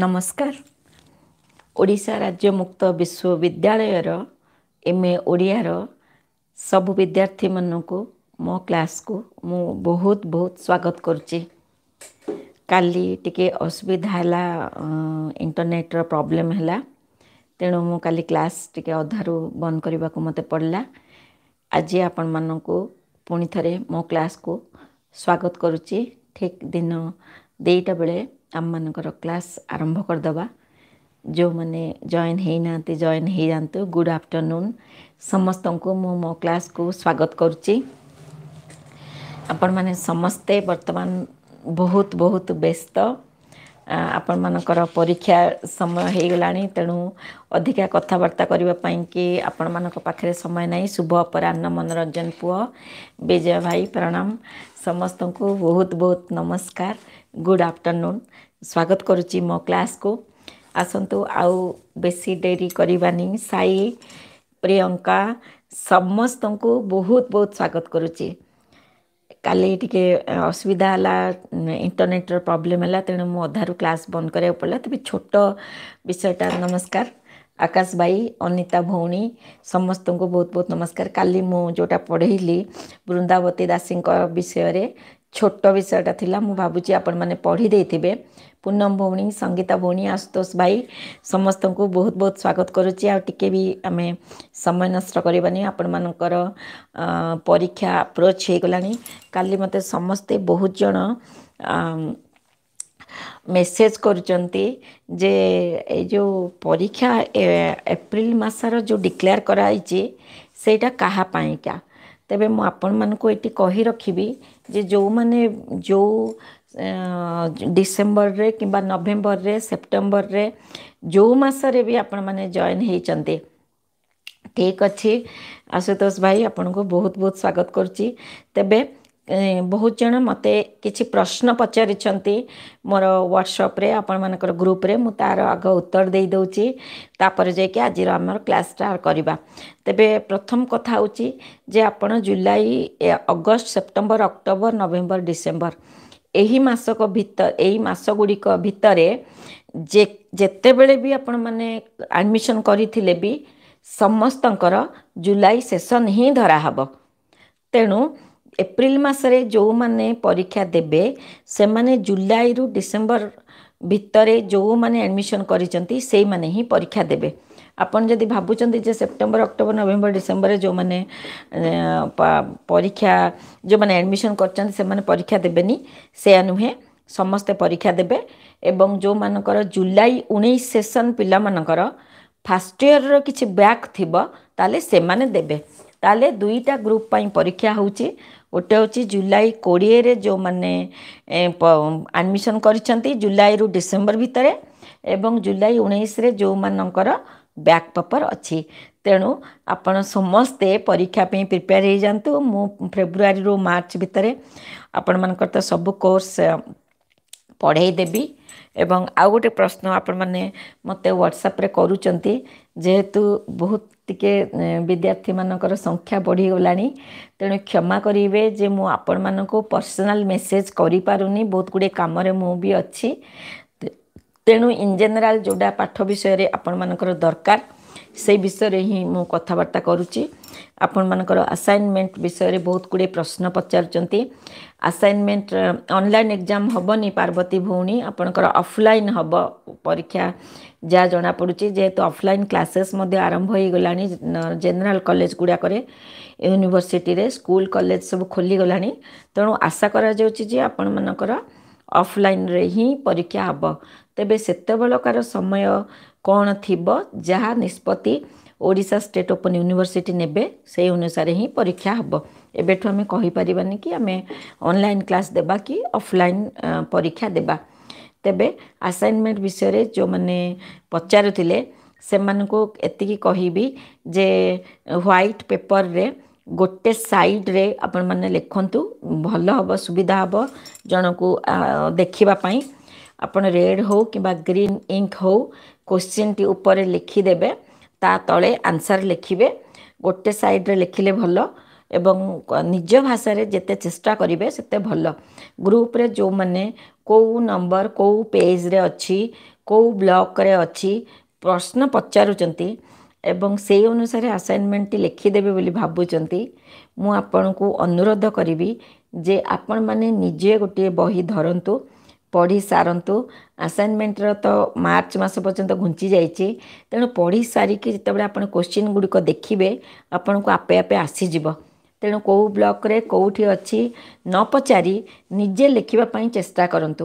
ନମସ୍କାର ଓଡ଼ିଶା ରାଜ୍ୟ ମୁକ୍ତ ବିଶ୍ୱବିଦ୍ୟାଳୟର ଏମ୍ ଏ ଓଡ଼ିଆର ସବୁ ବିଦ୍ୟାର୍ଥୀମାନଙ୍କୁ ମୋ କ୍ଲାସ୍କୁ ମୁଁ ବହୁତ ବହୁତ ସ୍ୱାଗତ କରୁଛି କାଲି ଟିକେ ଅସୁବିଧା ହେଲା ଇଣ୍ଟରନେଟ୍ର ପ୍ରୋବ୍ଲେମ୍ ହେଲା ତେଣୁ ମୁଁ କାଲି କ୍ଲାସ୍ ଟିକେ ଅଧାରୁ ବନ୍ଦ କରିବାକୁ ମୋତେ ପଡ଼ିଲା ଆଜି ଆପଣମାନଙ୍କୁ ପୁଣି ଥରେ ମୋ କ୍ଲାସ୍କୁ ସ୍ୱାଗତ କରୁଛି ଠିକ୍ ଦିନ ଦୁଇଟା ବେଳେ आम मान क्लास आरंभ करदे जो मैंने जॉन होना जॉन हो जातु गुड आफ्टरनून समस्त को मु मो क्लास को स्वागत करपण समस्ते वर्तमान बहुत बहुत व्यस्त आपण मानक परीक्षा समय हो गलाणी तेणु अधिका कथबार्ता करने कि आपण माना समय ना शुभ अपराह मनोरंजन पुह विजय भाई प्रणाम समस्त को बहुत बहुत नमस्कार ଗୁଡ଼୍ ଆଫ୍ଟରନୁନ୍ ସ୍ୱାଗତ କରୁଛି ମୋ କ୍ଲାସ୍କୁ ଆସନ୍ତୁ ଆଉ ବେଶୀ ଡେରି କରିବାନି ସାଇ ପ୍ରିୟଙ୍କା ସମସ୍ତଙ୍କୁ ବହୁତ ବହୁତ ସ୍ୱାଗତ କରୁଛି କାଲି ଟିକେ ଅସୁବିଧା ହେଲା ଇଣ୍ଟରନେଟ୍ର ପ୍ରୋବ୍ଲେମ୍ ହେଲା ତେଣୁ ମୁଁ ଅଧାରୁ କ୍ଲାସ୍ ବନ୍ଦ କରିବାକୁ ପଡ଼ିଲା ତେବେ ଛୋଟ ବିଷୟଟା ନମସ୍କାର ଆକାଶ ଭାଇ ଅନିତା ଭଉଣୀ ସମସ୍ତଙ୍କୁ ବହୁତ ବହୁତ ନମସ୍କାର କାଲି ମୁଁ ଯେଉଁଟା ପଢ଼େଇଲି ବୃନ୍ଦାବତୀ ଦାସୀଙ୍କ ବିଷୟରେ ଛୋଟ ବିଷୟଟା ଥିଲା ମୁଁ ଭାବୁଛି ଆପଣମାନେ ପଢ଼ି ଦେଇଥିବେ ପୂନମ ଭଉଣୀ ସଙ୍ଗୀତା ଭଉଣୀ ଆଶୁତୋଷ ଭାଇ ସମସ୍ତଙ୍କୁ ବହୁତ ବହୁତ ସ୍ୱାଗତ କରୁଛି ଆଉ ଟିକେ ବି ଆମେ ସମୟ ନଷ୍ଟ କରିବାନି ଆପଣମାନଙ୍କର ପରୀକ୍ଷା ଆପ୍ରୋଚ୍ ହେଇଗଲାଣି କାଲି ମୋତେ ସମସ୍ତେ ବହୁତ ଜଣ ମେସେଜ୍ କରୁଛନ୍ତି ଯେ ଏଇ ଯେଉଁ ପରୀକ୍ଷା ଏପ୍ରିଲ ମାସର ଯେଉଁ ଡିକ୍ଲେୟାର କରାହେଇଛି ସେଇଟା କାହା ପାଇଁକା ତେବେ ମୁଁ ଆପଣମାନଙ୍କୁ ଏଠି କହି ରଖିବି ଯେ ଯେଉଁମାନେ ଯେଉଁ ଡିସେମ୍ବରରେ କିମ୍ବା ନଭେମ୍ବରରେ ସେପ୍ଟେମ୍ବରରେ ଯେଉଁ ମାସରେ ବି ଆପଣମାନେ ଜଏନ୍ ହେଇଛନ୍ତି ଠିକ୍ ଅଛି ଆଶୁତୋଷ ଭାଇ ଆପଣଙ୍କୁ ବହୁତ ବହୁତ ସ୍ୱାଗତ କରୁଛି ତେବେ ବହୁତ ଜଣ ମୋତେ କିଛି ପ୍ରଶ୍ନ ପଚାରିଛନ୍ତି ମୋର ହ୍ୱାଟ୍ସଅପ୍ରେ ଆପଣମାନଙ୍କର ଗ୍ରୁପ୍ରେ ମୁଁ ତାର ଆଗ ଉତ୍ତର ଦେଇ ଦେଉଛି ତାପରେ ଯାଇକି ଆଜିର ଆମର କ୍ଲାସ୍ଟା କରିବା ତେବେ ପ୍ରଥମ କଥା ହେଉଛି ଯେ ଆପଣ July August September October November December ଏହି ମାସକ ଭିତ ଏହି ମାସଗୁଡ଼ିକ ଭିତରେ ଯେ ଯେତେବେଳେ ବି ଆପଣମାନେ ଆଡ଼ମିସନ୍ କରିଥିଲେ ବି ସମସ୍ତଙ୍କର ଜୁଲାଇ ସେସନ୍ ହିଁ ଧରାହେବ ତେଣୁ ଏପ୍ରିଲ ମାସରେ ଯେଉଁମାନେ ପରୀକ୍ଷା ଦେବେ ସେମାନେ ଜୁଲାଇରୁ ଡିସେମ୍ବର ଭିତରେ ଯେଉଁମାନେ ଆଡ଼ମିସନ୍ କରିଛନ୍ତି ସେଇମାନେ ହିଁ ପରୀକ୍ଷା ଦେବେ ଆପଣ ଯଦି ଭାବୁଛନ୍ତି ଯେ ସେପ୍ଟେମ୍ବର ଅକ୍ଟୋବର ନଭେମ୍ବର ଡିସେମ୍ବରରେ ଯେଉଁମାନେ ପରୀକ୍ଷା ଯେଉଁମାନେ ଆଡ଼ମିସନ୍ କରିଛନ୍ତି ସେମାନେ ପରୀକ୍ଷା ଦେବେନି ସେୟା ନୁହେଁ ସମସ୍ତେ ପରୀକ୍ଷା ଦେବେ ଏବଂ ଯେଉଁମାନଙ୍କର ଜୁଲାଇ ଉଣେଇଶ ସେସନ୍ ପିଲାମାନଙ୍କର ଫାଷ୍ଟ ଇୟରର କିଛି ବ୍ୟାକ୍ ଥିବ ତାହେଲେ ସେମାନେ ଦେବେ ତାହେଲେ ଦୁଇଟା ଗ୍ରୁପ୍ ପାଇଁ ପରୀକ୍ଷା ହେଉଛି ଗୋଟେ ହେଉଛି ଜୁଲାଇ କୋଡ଼ିଏରେ ଯେଉଁମାନେ ଆଡ଼ମିସନ୍ କରିଛନ୍ତି ଜୁଲାଇରୁ ଡିସେମ୍ବର ଭିତରେ ଏବଂ ଜୁଲାଇ ଉଣେଇଶରେ ଯେଉଁମାନଙ୍କର ବ୍ୟାକ୍ ପେପର୍ ଅଛି ତେଣୁ ଆପଣ ସମସ୍ତେ ପରୀକ୍ଷା ପାଇଁ ପ୍ରିପେୟାର ହେଇଯାଆନ୍ତୁ ମୁଁ ଫେବୃଆରୀରୁ ମାର୍ଚ୍ଚ ଭିତରେ ଆପଣମାନଙ୍କର ତ ସବୁ କୋର୍ସ ପଢ଼େଇ ଦେବି ଏବଂ ଆଉ ଗୋଟେ ପ୍ରଶ୍ନ ଆପଣମାନେ ମୋତେ ହ୍ୱାଟ୍ସଆପ୍ରେ କରୁଛନ୍ତି ଯେହେତୁ ବହୁତ ଟିକେ ବିଦ୍ୟାର୍ଥୀମାନଙ୍କର ସଂଖ୍ୟା ବଢ଼ିଗଲାଣି ତେଣୁ କ୍ଷମା କରିବେ ଯେ ମୁଁ ଆପଣମାନଙ୍କୁ ପର୍ସନାଲ୍ ମେସେଜ୍ କରିପାରୁନି ବହୁତ ଗୁଡ଼ିଏ କାମରେ ମୁଁ ବି ଅଛି ତେଣୁ ଇନ୍ ଜେନେରାଲ୍ ଯେଉଁଟା ପାଠ ବିଷୟରେ ଆପଣମାନଙ୍କର ଦରକାର সেই বিষয়ে ହିଁ ମୁଁ କଥାବାର୍ତ୍ତା କରୁଛି ଆପଣମାନଙ୍କର ଆସାଇନମେଣ୍ଟ ବିଷୟରେ ବହୁତ ଗୁଡ଼ିଏ ପ୍ରଶ୍ନ ପଚାରୁଛନ୍ତି ଆସାଇନମେଣ୍ଟ ଅନଲାଇନ୍ ଏକ୍ଜାମ୍ ହେବନି ପାର୍ବତୀ ଭଉଣୀ ଆପଣଙ୍କର ଅଫଲାଇନ୍ ହେବ ପରୀକ୍ଷା ଯାହା ଜଣାପଡ଼ୁଛି ଯେହେତୁ ଅଫଲାଇନ୍ କ୍ଲାସେସ୍ ମଧ୍ୟ ଆରମ୍ଭ ହୋଇଗଲାଣି ଜେନେରାଲ କଲେଜ ଗୁଡ଼ାକରେ ୟୁନିଭର୍ସିଟିରେ ସ୍କୁଲ କଲେଜ ସବୁ ଖୋଲିଗଲାଣି ତେଣୁ ଆଶା କରାଯାଉଛି ଯେ ଆପଣମାନଙ୍କର ଅଫଲାଇନ୍ରେ ହିଁ ପରୀକ୍ଷା ହେବ ତେବେ ସେତେବେଳକାର ସମୟ କ'ଣ ଥିବ ଯାହା ନିଷ୍ପତ୍ତି ଓଡ଼ିଶା ଷ୍ଟେଟ୍ ଓପନ୍ ୟୁନିଭର୍ସିଟି ନେବେ ସେଇ ଅନୁସାରେ ହିଁ ପରୀକ୍ଷା ହେବ ଏବେଠୁ ଆମେ କହିପାରିବାନି କି ଆମେ ଅନଲାଇନ୍ କ୍ଲାସ୍ ଦେବା କି ଅଫଲାଇନ୍ ପରୀକ୍ଷା ଦେବା ତେବେ ଆସାଇନମେଣ୍ଟ ବିଷୟରେ ଯେଉଁମାନେ ପଚାରୁଥିଲେ ସେମାନଙ୍କୁ ଏତିକି କହିବି ଯେ ହ୍ୱାଇଟ୍ ପେପର୍ରେ ଗୋଟେ ସାଇଡ଼୍ରେ ଆପଣମାନେ ଲେଖନ୍ତୁ ଭଲ ହେବ ସୁବିଧା ହେବ ଜଣକୁ ଦେଖିବା ପାଇଁ ଆପଣ ରେଡ଼୍ ହେଉ କିମ୍ବା ଗ୍ରୀନ୍ ଇଙ୍କ ହେଉ କୋଶ୍ଚିନ୍ଟି ଉପରେ ଲେଖିଦେବେ ତା ତଳେ ଆନ୍ସର୍ ଲେଖିବେ ଗୋଟେ ସାଇଡ଼୍ରେ ଲେଖିଲେ ଭଲ ଏବଂ ନିଜ ଭାଷାରେ ଯେତେ ଚେଷ୍ଟା କରିବେ ସେତେ ଭଲ ଗ୍ରୁପ୍ରେ ଯେଉଁମାନେ କେଉଁ ନମ୍ବର କେଉଁ ପେଜ୍ରେ ଅଛି କେଉଁ ବ୍ଲକ୍ରେ ଅଛି ପ୍ରଶ୍ନ ପଚାରୁଛନ୍ତି ଏବଂ ସେଇ ଅନୁସାରେ ଆସାଇନମେଣ୍ଟଟି ଲେଖିଦେବେ ବୋଲି ଭାବୁଛନ୍ତି ମୁଁ ଆପଣଙ୍କୁ ଅନୁରୋଧ କରିବି ଯେ ଆପଣମାନେ ନିଜେ ଗୋଟିଏ ବହି ଧରନ୍ତୁ ପଢ଼ି ସାରନ୍ତୁ ଆସାଇନମେଣ୍ଟର ତ ମାର୍ଚ୍ଚ ମାସ ପର୍ଯ୍ୟନ୍ତ ଘୁଞ୍ଚି ଯାଇଛି ତେଣୁ ପଢ଼ି ସାରିକି ଯେତେବେଳେ ଆପଣ କୋଶ୍ଚିନ୍ ଗୁଡ଼ିକ ଦେଖିବେ ଆପଣଙ୍କୁ ଆପେ ଆପେ ଆସିଯିବ ତେଣୁ କେଉଁ ବ୍ଲକରେ କେଉଁଠି ଅଛି ନ ପଚାରି ନିଜେ ଲେଖିବା ପାଇଁ ଚେଷ୍ଟା କରନ୍ତୁ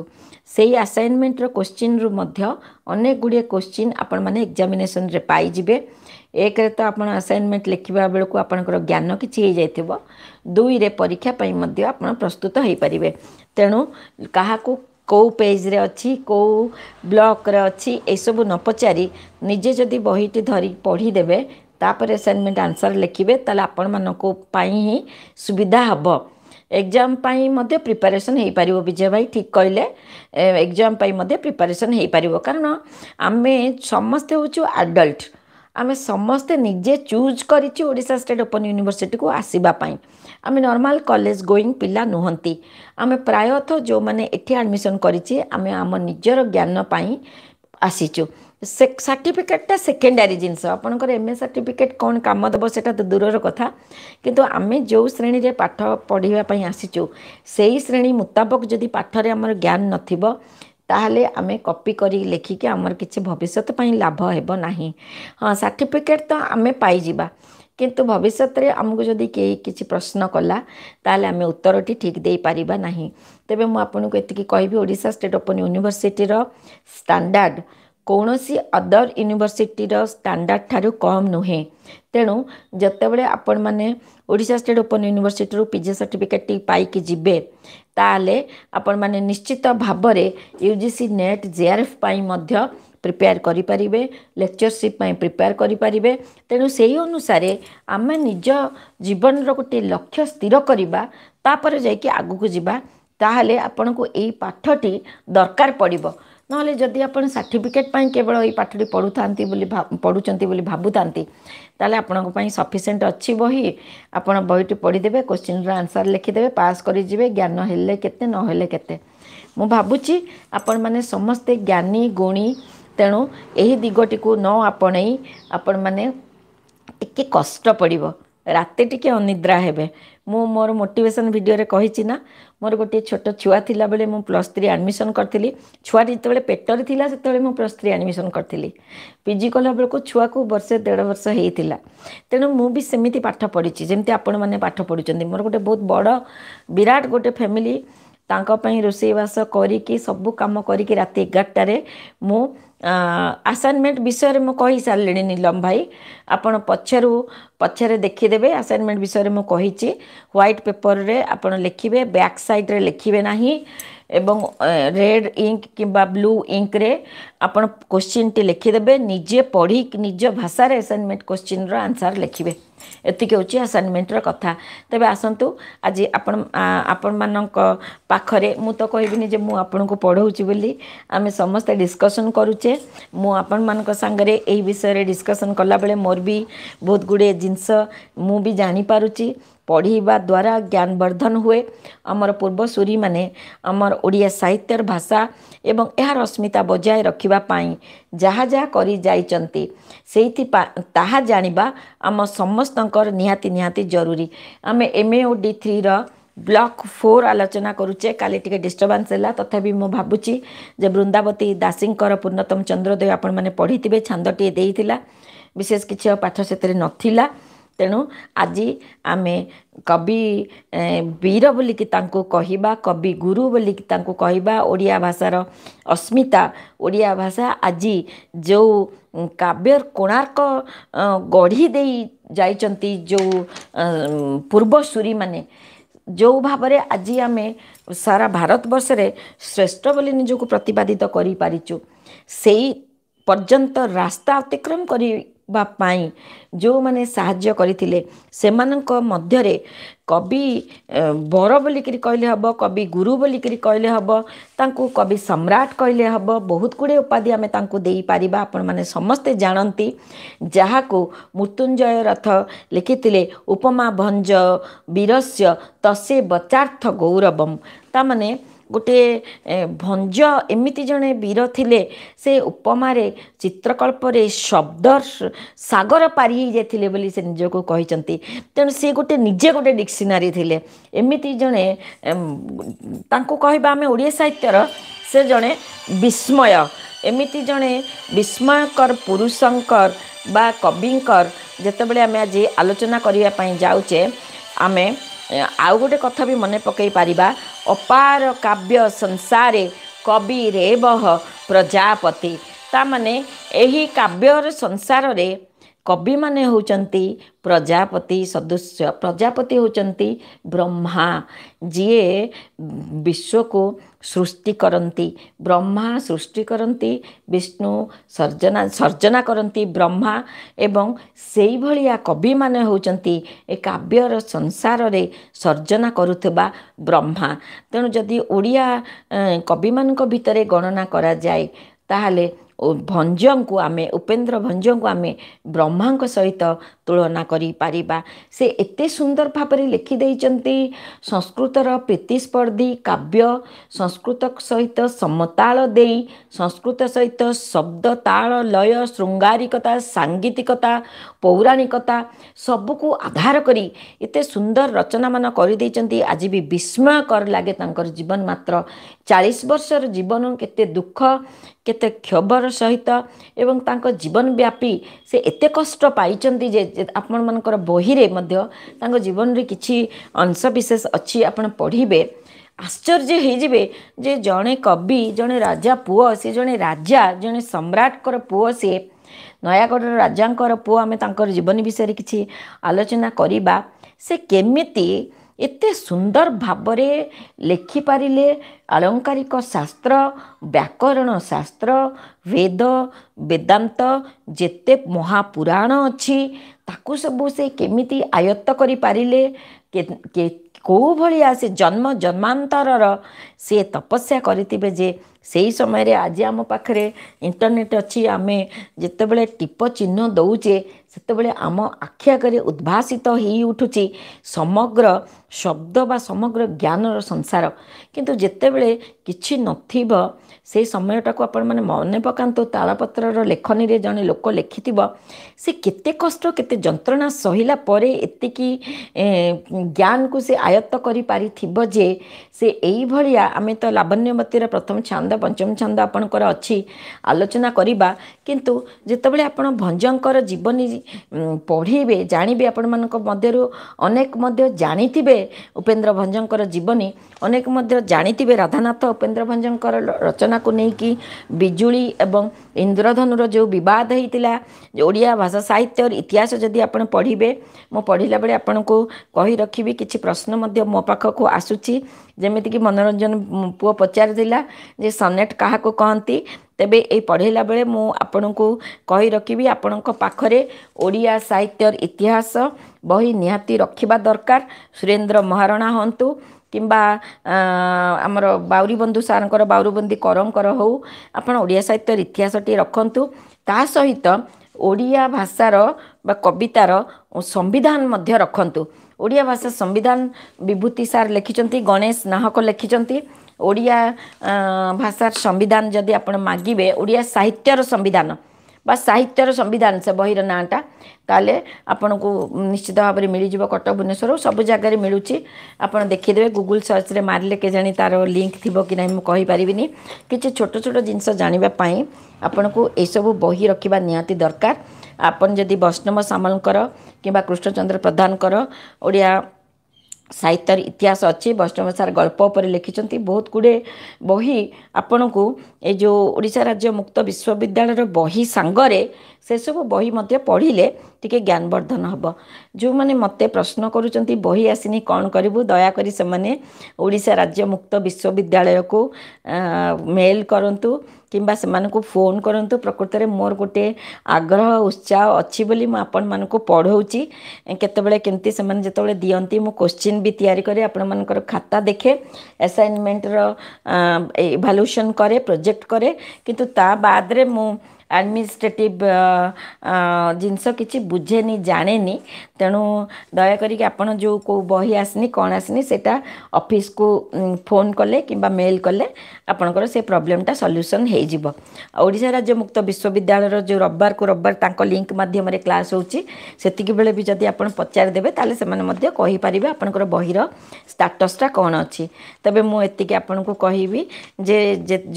ସେଇ ଆସାଇନମେଣ୍ଟର କୋଶ୍ଚିନ୍ରୁ ମଧ୍ୟ ଅନେକ ଗୁଡ଼ିଏ କୋଶ୍ଚିନ୍ ଆପଣମାନେ ଏକ୍ଜାମିନେସନ୍ରେ ପାଇଯିବେ ଏକରେ ତ ଆପଣ ଆସାଇନମେଣ୍ଟ ଲେଖିବା ବେଳକୁ ଆପଣଙ୍କର ଜ୍ଞାନ କିଛି ହେଇଯାଇଥିବ ଦୁଇରେ ପରୀକ୍ଷା ପାଇଁ ମଧ୍ୟ ଆପଣ ପ୍ରସ୍ତୁତ ହୋଇପାରିବେ ତେଣୁ କାହାକୁ କେଉଁ ପେଜ୍ରେ ଅଛି କେଉଁ ବ୍ଲକ୍ରେ ଅଛି ଏସବୁ ନ ପଚାରି ନିଜେ ଯଦି ବହିଟି ଧରି ପଢ଼ିଦେବେ ତାପରେ ଆସାଇନମେଣ୍ଟ ଆନ୍ସର୍ ଲେଖିବେ ତାହେଲେ ଆପଣମାନଙ୍କ ପାଇଁ ହିଁ ସୁବିଧା ହେବ ଏକ୍ଜାମ୍ ପାଇଁ ମଧ୍ୟ ପ୍ରିପାରେସନ୍ ହେଇପାରିବ ବିଜୟ ଭାଇ ଠିକ୍ କହିଲେ ଏକ୍ଜାମ୍ ପାଇଁ ମଧ୍ୟ ପ୍ରିପାରେସନ୍ ହେଇପାରିବ କାରଣ ଆମେ ସମସ୍ତେ ହେଉଛୁ ଆଡ଼ଲ୍ଟ ଆମେ ସମସ୍ତେ ନିଜେ ଚୁଜ୍ କରିଛୁ ଓଡ଼ିଶା ଷ୍ଟେଟ୍ ଓପନ୍ ୟୁନିଭର୍ସିଟିକୁ ଆସିବା ପାଇଁ आम नर्माल कलेज गोईंग पा नुंती आम प्रायत जो मैंने आडमिशन करें निजर ज्ञानपी आसीचु से सार्टिफिकेटा सेकेंडारी जिनस एम ए सार्टिफिकेट कौन काम दब से तो दूर कथा कितु आम जो श्रेणी में पाठ पढ़ापी आसीचु से ही श्रेणी मुताबक जदि पाठर आम ज्ञान न ताहले आमे कॉपी कर लेखिक आमर कि भविष्यपाई लाभ हेबना हाँ सार्टिफिकेट तो आमे पाई जीबा কিন্তু ভবিষ্যতৰে আমাক যদি કે කිසි প্ৰশ্ন কৰা তালে আমি উত্তৰটি ঠিক দেই পৰিবা নাহি তেবে ম আপোনাক এতিকৈ ক'ই বি ওড়িশা ষ্টেট ওপেন युনিৱাৰ্সিটিৰ ষ্টেণ্ডাৰ্ড কোনোসী अदर युনিৱাৰ্সিটিৰ ষ্টেণ্ডাৰ্ড থাৰু কম নহে তেণো জতেবেলে আপোন মানে ওড়িশা ষ্টেট ওপেন युনিৱাৰ্সিটিৰ পিজি সার্টিফিকেট পাইকি জিবে তালে আপোন মানে নিশ্চিত ভাৱৰে UGC NET J R F পাই মধ্য ପ୍ରିପେୟାର କରିପାରିବେ ଲେକ୍ଚରସିପ୍ ପାଇଁ ପ୍ରିପେୟାର କରିପାରିବେ ତେଣୁ ସେହି ଅନୁସାରେ ଆମେ ନିଜ ଜୀବନର ଗୋଟିଏ ଲକ୍ଷ୍ୟ ସ୍ଥିର କରିବା ତାପରେ ଯାଇକି ଆଗକୁ ଯିବା ତାହେଲେ ଆପଣଙ୍କୁ ଏଇ ପାଠଟି ଦରକାର ପଡ଼ିବ ନହେଲେ ଯଦି ଆପଣ ସାର୍ଟିଫିକେଟ୍ ପାଇଁ କେବଳ ଏଇ ପାଠଟି ପଢ଼ୁଥାନ୍ତି ବୋଲି ପଢ଼ୁଛନ୍ତି ବୋଲି ଭାବୁଥାନ୍ତି ତାହେଲେ ଆପଣଙ୍କ ପାଇଁ ସଫିସିଏଣ୍ଟ ଅଛି ବହି ଆପଣ ବହିଟି ପଢ଼ିଦେବେ କୋଶ୍ଚିନ୍ର ଆନ୍ସର୍ ଲେଖିଦେବେ ପାସ୍ କରିଯିବେ ଜ୍ଞାନ ହେଲେ କେତେ ନହେଲେ କେତେ ମୁଁ ଭାବୁଛି ଆପଣମାନେ ସମସ୍ତେ ଜ୍ଞାନୀ ଗୁଣୀ ତେଣୁ ଏହି ଦିଗଟିକୁ ନ ଆପଣେଇ ଆପଣମାନେ ଟିକେ କଷ୍ଟ ପଡ଼ିବ ରାତି ଟିକେ ଅନିଦ୍ରା ହେବେ ମୁଁ ମୋର ମୋଟିଭେସନ୍ ଭିଡ଼ିଓରେ କହିଛି ନା ମୋର ଗୋଟିଏ ଛୋଟ ଛୁଆ ଥିଲାବେଳେ ମୁଁ ପ୍ଲସ୍ ଥ୍ରୀ ଆଡ଼ମିସନ୍ କରିଥିଲି ଛୁଆଟି ଯେତେବେଳେ ପେଟରେ ଥିଲା ସେତେବେଳେ ମୁଁ ପ୍ଲସ୍ ଥ୍ରୀ ଆଡ଼ମିସନ୍ କରିଥିଲି ପି ଜି କଲାବେଳକୁ ଛୁଆକୁ ବର୍ଷେ ଦେଢ଼ ବର୍ଷ ହେଇଥିଲା ତେଣୁ ମୁଁ ବି ସେମିତି ପାଠ ପଢ଼ିଛି ଯେମିତି ଆପଣମାନେ ପାଠ ପଢ଼ୁଛନ୍ତି ମୋର ଗୋଟେ ବହୁତ ବଡ଼ ବିରାଟ ଗୋଟେ ଫ୍ୟାମିଲି ତାଙ୍କ ପାଇଁ ରୋଷେଇବାସ କରିକି ସବୁ କାମ କରିକି ରାତି ଏଗାରଟାରେ ମୁଁ ଆସାଇନମେଣ୍ଟ ବିଷୟରେ ମୁଁ କହିସାରିଲିଣି ନିଲମ ଭାଇ ଆପଣ ପଛରୁ ପଛରେ ଦେଖିଦେବେ ଆସାଇନମେଣ୍ଟ ବିଷୟରେ ମୁଁ କହିଛି ହ୍ୱାଇଟ୍ ପେପରରେ ଆପଣ ଲେଖିବେ ବ୍ୟାକ୍ ସାଇଡ଼୍ରେ ଲେଖିବେ ନାହିଁ ଏବଂ ରେଡ଼୍ ଇଙ୍କ କିମ୍ବା ବ୍ଲୁ ଇଙ୍କରେ ଆପଣ କୋଶ୍ଚିନ୍ଟି ଲେଖିଦେବେ ନିଜେ ପଢ଼ି ନିଜ ଭାଷାରେ ଆସାଇନମେଣ୍ଟ କୋଶ୍ଚିନ୍ର ଆନ୍ସର୍ ଲେଖିବେ ଏତିକି ହେଉଛି ଆସାଇନମେଣ୍ଟର କଥା ତେବେ ଆସନ୍ତୁ ଆଜି ଆପଣ ଆପଣମାନଙ୍କ ପାଖରେ ମୁଁ ତ କହିବିନି ଯେ ମୁଁ ଆପଣଙ୍କୁ ପଢ଼ାଉଛି ବୋଲି ଆମେ ସମସ୍ତେ ଡିସ୍କସନ୍ କରୁଛେ ମୁଁ ଆପଣମାନଙ୍କ ସାଙ୍ଗରେ ଏହି ବିଷୟରେ ଡିସ୍କସନ୍ କଲାବେଳେ ମୋର ବି ବହୁତ ଗୁଡ଼ିଏ ଜିନିଷ ମୁଁ ବି ଜାଣିପାରୁଛି ପଢ଼ିବା ଦ୍ୱାରା ଜ୍ଞାନବର୍ଦ୍ଧନ ହୁଏ ଆମର ପୂର୍ବସୂରୀମାନେ ଆମର ଓଡ଼ିଆ ସାହିତ୍ୟର ଭାଷା ଏବଂ ଏହାର ଅସ୍ମିତା ବଜାୟ ରଖିବା ପାଇଁ ଯାହା ଯାହା କରି ଯାଇଛନ୍ତି ସେଇଥିପାଇଁ ତାହା ଜାଣିବା ଆମ ସମସ୍ତଙ୍କର ନିହାତି ନିହାତି ଜରୁରୀ ଆମେ ଏମ୍ ଏ ଓ ଡି ଥ୍ରୀର ବ୍ଲକ୍ ଫୋର୍ ଆଲୋଚନା କରୁଛେ କାଲି ଟିକେ ଡିଷ୍ଟର୍ବାନ୍ସ ହେଲା ତଥାପି ମୁଁ ଭାବୁଛି ଯେ ବୃନ୍ଦାବତୀ ଦାସୀଙ୍କର ପୂର୍ଣ୍ଣତମ ଚନ୍ଦ୍ରୋଦୟ ଆପଣମାନେ ପଢ଼ିଥିବେ ଛାନ୍ଦଟିଏ ଦେଇଥିଲା ବିଶେଷ କିଛି ପାଠ ସେଥିରେ ନଥିଲା ତେଣୁ ଆଜି ଆମେ କବି ବୀର ବୋଲିକି ତାଙ୍କୁ କହିବା କବି ଗୁରୁ ବୋଲିକି ତାଙ୍କୁ କହିବା ଓଡ଼ିଆ ଭାଷାର ଅସ୍ମିତା ଓଡ଼ିଆ ଭାଷା ଆଜି ଯେଉଁ କାବ୍ୟ କୋଣାର୍କ ଗଢ଼ି ଦେଇ ଯାଇଛନ୍ତି ଯେଉଁ ପୂର୍ବସୂରୀମାନେ ଯେଉଁ ଭାବରେ ଆଜି ଆମେ ସାରା ଭାରତବର୍ଷରେ ଶ୍ରେଷ୍ଠ ବୋଲି ନିଜକୁ ପ୍ରତିପାଦିତ କରିପାରିଛୁ ସେଇ ପର୍ଯ୍ୟନ୍ତ ରାସ୍ତା ଅତିକ୍ରମ କରି जो महाज्यो मध्य बर करी कहले हबो कवि गुरु करी कहले हबो तांको कवि सम्राट कहले हबो बहुत गुड उपाधिपार समस्तै जाँति जहाको मृत्युञ्जय रथ लेखिले उपमा भज तसे बचार्थ माने ଗୋଟିଏ ଭଞ୍ଜ ଏମିତି ଜଣେ ବୀର ଥିଲେ ସେ ଉପମାରେ ଚିତ୍ରକଳ୍ପରେ ଶବ୍ଦ ସାଗର ପାରି ହେଇଯାଇଥିଲେ ବୋଲି ସେ ନିଜକୁ କହିଛନ୍ତି ତେଣୁ ସେ ଗୋଟେ ନିଜେ ଗୋଟେ ଡିକ୍ସନାରୀ ଥିଲେ ଏମିତି ଜଣେ ତାଙ୍କୁ କହିବା ଆମେ ଓଡ଼ିଆ ସାହିତ୍ୟର ସେ ଜଣେ ବିସ୍ମୟ ଏମିତି ଜଣେ ବିସ୍ମୟକର ପୁରୁଷଙ୍କର ବା କବିଙ୍କର ଯେତେବେଳେ ଆମେ ଆଜି ଆଲୋଚନା କରିବା ପାଇଁ ଯାଉଛେ ଆମେ ଆଉ ଗୋଟେ କଥା ବି ମନେ ପକାଇ ପାରିବା ଅପାର କାବ୍ୟ ସଂସାରେ କବି ରେବହ ପ୍ରଜାପତି ତାମାନେ ଏହି କାବ୍ୟର ସଂସାରରେ କବିମାନେ ହେଉଛନ୍ତି ପ୍ରଜାପତି ସଦସ୍ୟ ପ୍ରଜାପତି ହେଉଛନ୍ତି ବ୍ରହ୍ମା ଯିଏ ବିଶ୍ୱକୁ ସୃଷ୍ଟି କରନ୍ତି ବ୍ରହ୍ମା ସୃଷ୍ଟି କରନ୍ତି ବିଷ୍ଣୁ ସର୍ଜନା ସର୍ଜନା କରନ୍ତି ବ୍ରହ୍ମା ଏବଂ ସେଇଭଳିଆ କବିମାନେ ହେଉଛନ୍ତି ଏ କାବ୍ୟର ସଂସାରରେ ସର୍ଜନା କରୁଥିବା ବ୍ରହ୍ମା ତେଣୁ ଯଦି ଓଡ଼ିଆ କବିମାନଙ୍କ ଭିତରେ ଗଣନା କରାଯାଏ ତାହେଲେ ଭଞ୍ଜଙ୍କୁ ଆମେ ଉପେନ୍ଦ୍ର ଭଞ୍ଜଙ୍କୁ ଆମେ ବ୍ରହ୍ମାଙ୍କ ସହିତ ତୁଳନା କରିପାରିବା ସେ ଏତେ ସୁନ୍ଦର ଭାବରେ ଲେଖି ଦେଇଛନ୍ତି ସଂସ୍କୃତର ପ୍ରୀତିସ୍ପର୍ଦ୍ଧୀ କାବ୍ୟ ସଂସ୍କୃତ ସହିତ ସମତାଳ ଦେଇ ସଂସ୍କୃତ ସହିତ ଶବ୍ଦ ତାଳ ଲୟ ଶୃଙ୍ଗାରିକତା ସାଙ୍ଗୀତିକତା ପୌରାଣିକତା ସବୁକୁ ଆଧାର କରି ଏତେ ସୁନ୍ଦର ରଚନାମାନ କରିଦେଇଛନ୍ତି ଆଜି ବି ବିସ୍ମୟକର ଲାଗେ ତାଙ୍କର ଜୀବନ ମାତ୍ର ଚାଳିଶ ବର୍ଷର ଜୀବନ କେତେ ଦୁଃଖ କେତେ କ୍ଷୋଭର ସହିତ ଏବଂ ତାଙ୍କ ଜୀବନବ୍ୟାପୀ ସେ ଏତେ କଷ୍ଟ ପାଇଛନ୍ତି ଯେ ଆପଣମାନଙ୍କର ବହିରେ ମଧ୍ୟ ତାଙ୍କ ଜୀବନରେ କିଛି ଅଂଶବିଶେଷ ଅଛି ଆପଣ ପଢ଼ିବେ ଆଶ୍ଚର୍ଯ୍ୟ ହେଇଯିବେ ଯେ ଜଣେ କବି ଜଣେ ରାଜା ପୁଅ ସେ ଜଣେ ରାଜା ଜଣେ ସମ୍ରାଟଙ୍କର ପୁଅ ସିଏ ନୟାଗଡ଼ର ରାଜାଙ୍କର ପୁଅ ଆମେ ତାଙ୍କର ଜୀବନୀ ବିଷୟରେ କିଛି ଆଲୋଚନା କରିବା ସେ କେମିତି ଏତେ ସୁନ୍ଦର ଭାବରେ ଲେଖିପାରିଲେ ଆଳଙ୍କାରିକ ଶାସ୍ତ୍ର ବ୍ୟାକରଣ ଶାସ୍ତ୍ର ବେଦ ବେଦାନ୍ତ ଯେତେ ମହାପୁରାଣ ଅଛି ତାକୁ ସବୁ ସେ କେମିତି ଆୟତ୍ତ କରିପାରିଲେ କେଉଁ ଭଳିଆ ସେ ଜନ୍ମ ଜନ୍ମାନ୍ତରର ସେ ତପସ୍ୟା କରିଥିବେ ଯେ ସେହି ସମୟରେ ଆଜି ଆମ ପାଖରେ ଇଣ୍ଟରନେଟ୍ ଅଛି ଆମେ ଯେତେବେଳେ ଟିପ ଚିହ୍ନ ଦେଉଛେ ସେତେବେଳେ ଆମ ଆଖି ଆଗରେ ଉଦ୍ଭାସିତ ଉଠୁଛି ସମଗ୍ର ଶବ୍ଦ ବା ସମଗ୍ର ଜ୍ଞାନର ସଂସାର କିନ୍ତୁ ଯେତେବେଳେ କିଛି ନଥିବ ସେ ସମୟଟାକୁ ଆପଣମାନେ ମନେ ପକାନ୍ତୁ ତାଳପତ୍ରର ଲେଖନୀରେ ଜଣେ ଲୋକ ଲେଖିଥିବ ସେ କେତେ କଷ୍ଟ କେତେ ଯନ୍ତ୍ରଣା ସହିଲା ପରେ ଏତିକି ଜ୍ଞାନକୁ ସେ ଆୟତ୍ତ କରିପାରିଥିବ ଯେ ସେ ଏଇଭଳିଆ ଆମେ ତ ଲାବଣ୍ୟବତୀର ପ୍ରଥମ ଛାନ୍ଦ ପଞ୍ଚମ ଛାନ୍ଦ ଆପଣଙ୍କର ଅଛି ଆଲୋଚନା କରିବା କିନ୍ତୁ ଯେତେବେଳେ ଆପଣ ଭଞ୍ଜଙ୍କର ଜୀବନୀ ପଢ଼ିବେ ଜାଣିବେ ଆପଣମାନଙ୍କ ମଧ୍ୟରୁ ଅନେକ ମଧ୍ୟ ଜାଣିଥିବେ ଉପେନ୍ଦ୍ର ଭଞ୍ଜଙ୍କର ଜୀବନୀ ଅନେକ ମଧ୍ୟ ଜାଣିଥିବେ ରାଧାନାଥ ଉପେନ୍ଦ୍ର ଭଞ୍ଜଙ୍କର ରଚନା ଘଟଣାକୁ ନେଇକି ବିଜୁଳି ଏବଂ ଇନ୍ଦ୍ରଧନୁର ଯେଉଁ ବିବାଦ ହୋଇଥିଲା ଓଡ଼ିଆ ଭାଷା ସାହିତ୍ୟର ଇତିହାସ ଯଦି ଆପଣ ପଢ଼ିବେ ମୁଁ ପଢ଼ିଲା ବେଳେ ଆପଣଙ୍କୁ କହି ରଖିବି କିଛି ପ୍ରଶ୍ନ ମଧ୍ୟ ମୋ ପାଖକୁ ଆସୁଛି ଯେମିତିକି ମନୋରଞ୍ଜନ ପୁଅ ପଚାରିଥିଲା ଯେ ସନେଟ୍ କାହାକୁ କହନ୍ତି ତେବେ ଏଇ ପଢ଼େଇଲା ବେଳେ ମୁଁ ଆପଣଙ୍କୁ କହି ରଖିବି ଆପଣଙ୍କ ପାଖରେ ଓଡ଼ିଆ ସାହିତ୍ୟର ଇତିହାସ ବହି ନିହାତି ରଖିବା ଦରକାର ସୁରେନ୍ଦ୍ର ମହାରଣା ହୁଅନ୍ତୁ କିମ୍ବା ଆମର ବାଉରୀ ବନ୍ଧୁ ସାର୍ଙ୍କର ବାଉରିବନ୍ଦୀ କରଙ୍କର ହେଉ ଆପଣ ଓଡ଼ିଆ ସାହିତ୍ୟର ଇତିହାସଟି ରଖନ୍ତୁ ତା ସହିତ ଓଡ଼ିଆ ଭାଷାର ବା କବିତାର ସମ୍ବିଧାନ ମଧ୍ୟ ରଖନ୍ତୁ ଓଡ଼ିଆ ଭାଷା ସମ୍ବିଧାନ ବିଭୂତି ସାର୍ ଲେଖିଛନ୍ତି ଗଣେଶ ନାହକ ଲେଖିଛନ୍ତି ଓଡ଼ିଆ ଭାଷାର ସମ୍ବିଧାନ ଯଦି ଆପଣ ମାଗିବେ ଓଡ଼ିଆ ସାହିତ୍ୟର ସମ୍ବିଧାନ साहित्यर संविधान से बहर नाँटा ताल आपन को निश्चित भाव में मिलजा कटक भुवनेश्वर सब जगह मिलूँ आप देखिदेवे गुगुल सर्च रे मारे के जानी तार लिंक थी कि नहीं मुझारी कि छोट छोट जिन जानापी आपण को यह सब बही रखा निहाती दरकार आपन जदि वैष्णव सामल कि कृष्णचंद्र प्रधान ओडिया साहित्यर इतिहास अच्छी वैष्णव सार गल्पर लिखिं बहुत गुड़े बही आपण को ये जो ओडा राज्य मुक्त विश्वविद्यालय बही सांगे से सब बही पढ़ले टी ज्ञानवर्धन हम जो मैंने मत प्रश्न करुँच बही आसनी कौन करूँ दयाक से राज्य मुक्त विश्वविद्यालय को मेल करूँ कि फोन करूँ प्रकृत में मोर गोटे आग्रह उत्साह अच्छी मुझे पढ़ाऊँगी केतबाला केमती दिखती मुझ क्वेश्चन भी तैयारी कैर आपर खाता देखे असाइनमेंट रल्यूसन कै प्रोजेक्ट ସେଟ୍ କରେ କିନ୍ତୁ ତା ବାଦରେ ମୁଁ ଆଡ଼ମିନିଷ୍ଟ୍ରେଟିଭ୍ ଜିନିଷ କିଛି ବୁଝେନି ଜାଣେନି ତେଣୁ ଦୟାକରିକି ଆପଣ ଯେଉଁ କେଉଁ ବହି ଆସିନି କ'ଣ ଆସିନି ସେଇଟା ଅଫିସ୍କୁ ଫୋନ୍ କଲେ କିମ୍ବା ମେଲ୍ କଲେ ଆପଣଙ୍କର ସେ ପ୍ରୋବ୍ଲେମ୍ଟା ସଲ୍ୟୁସନ୍ ହେଇଯିବ ଓଡ଼ିଶା ରାଜ୍ୟ ମୁକ୍ତ ବିଶ୍ୱବିଦ୍ୟାଳୟର ଯେଉଁ ରବିବାରକୁ ରବିବାର ତାଙ୍କ ଲିଙ୍କ୍ ମାଧ୍ୟମରେ କ୍ଲାସ୍ ହେଉଛି ସେତିକିବେଳେ ବି ଯଦି ଆପଣ ପଚାରିଦେବେ ତାହେଲେ ସେମାନେ ମଧ୍ୟ କହିପାରିବେ ଆପଣଙ୍କର ବହିର ଷ୍ଟାଟସ୍ଟା କ'ଣ ଅଛି ତେବେ ମୁଁ ଏତିକି ଆପଣଙ୍କୁ କହିବି ଯେ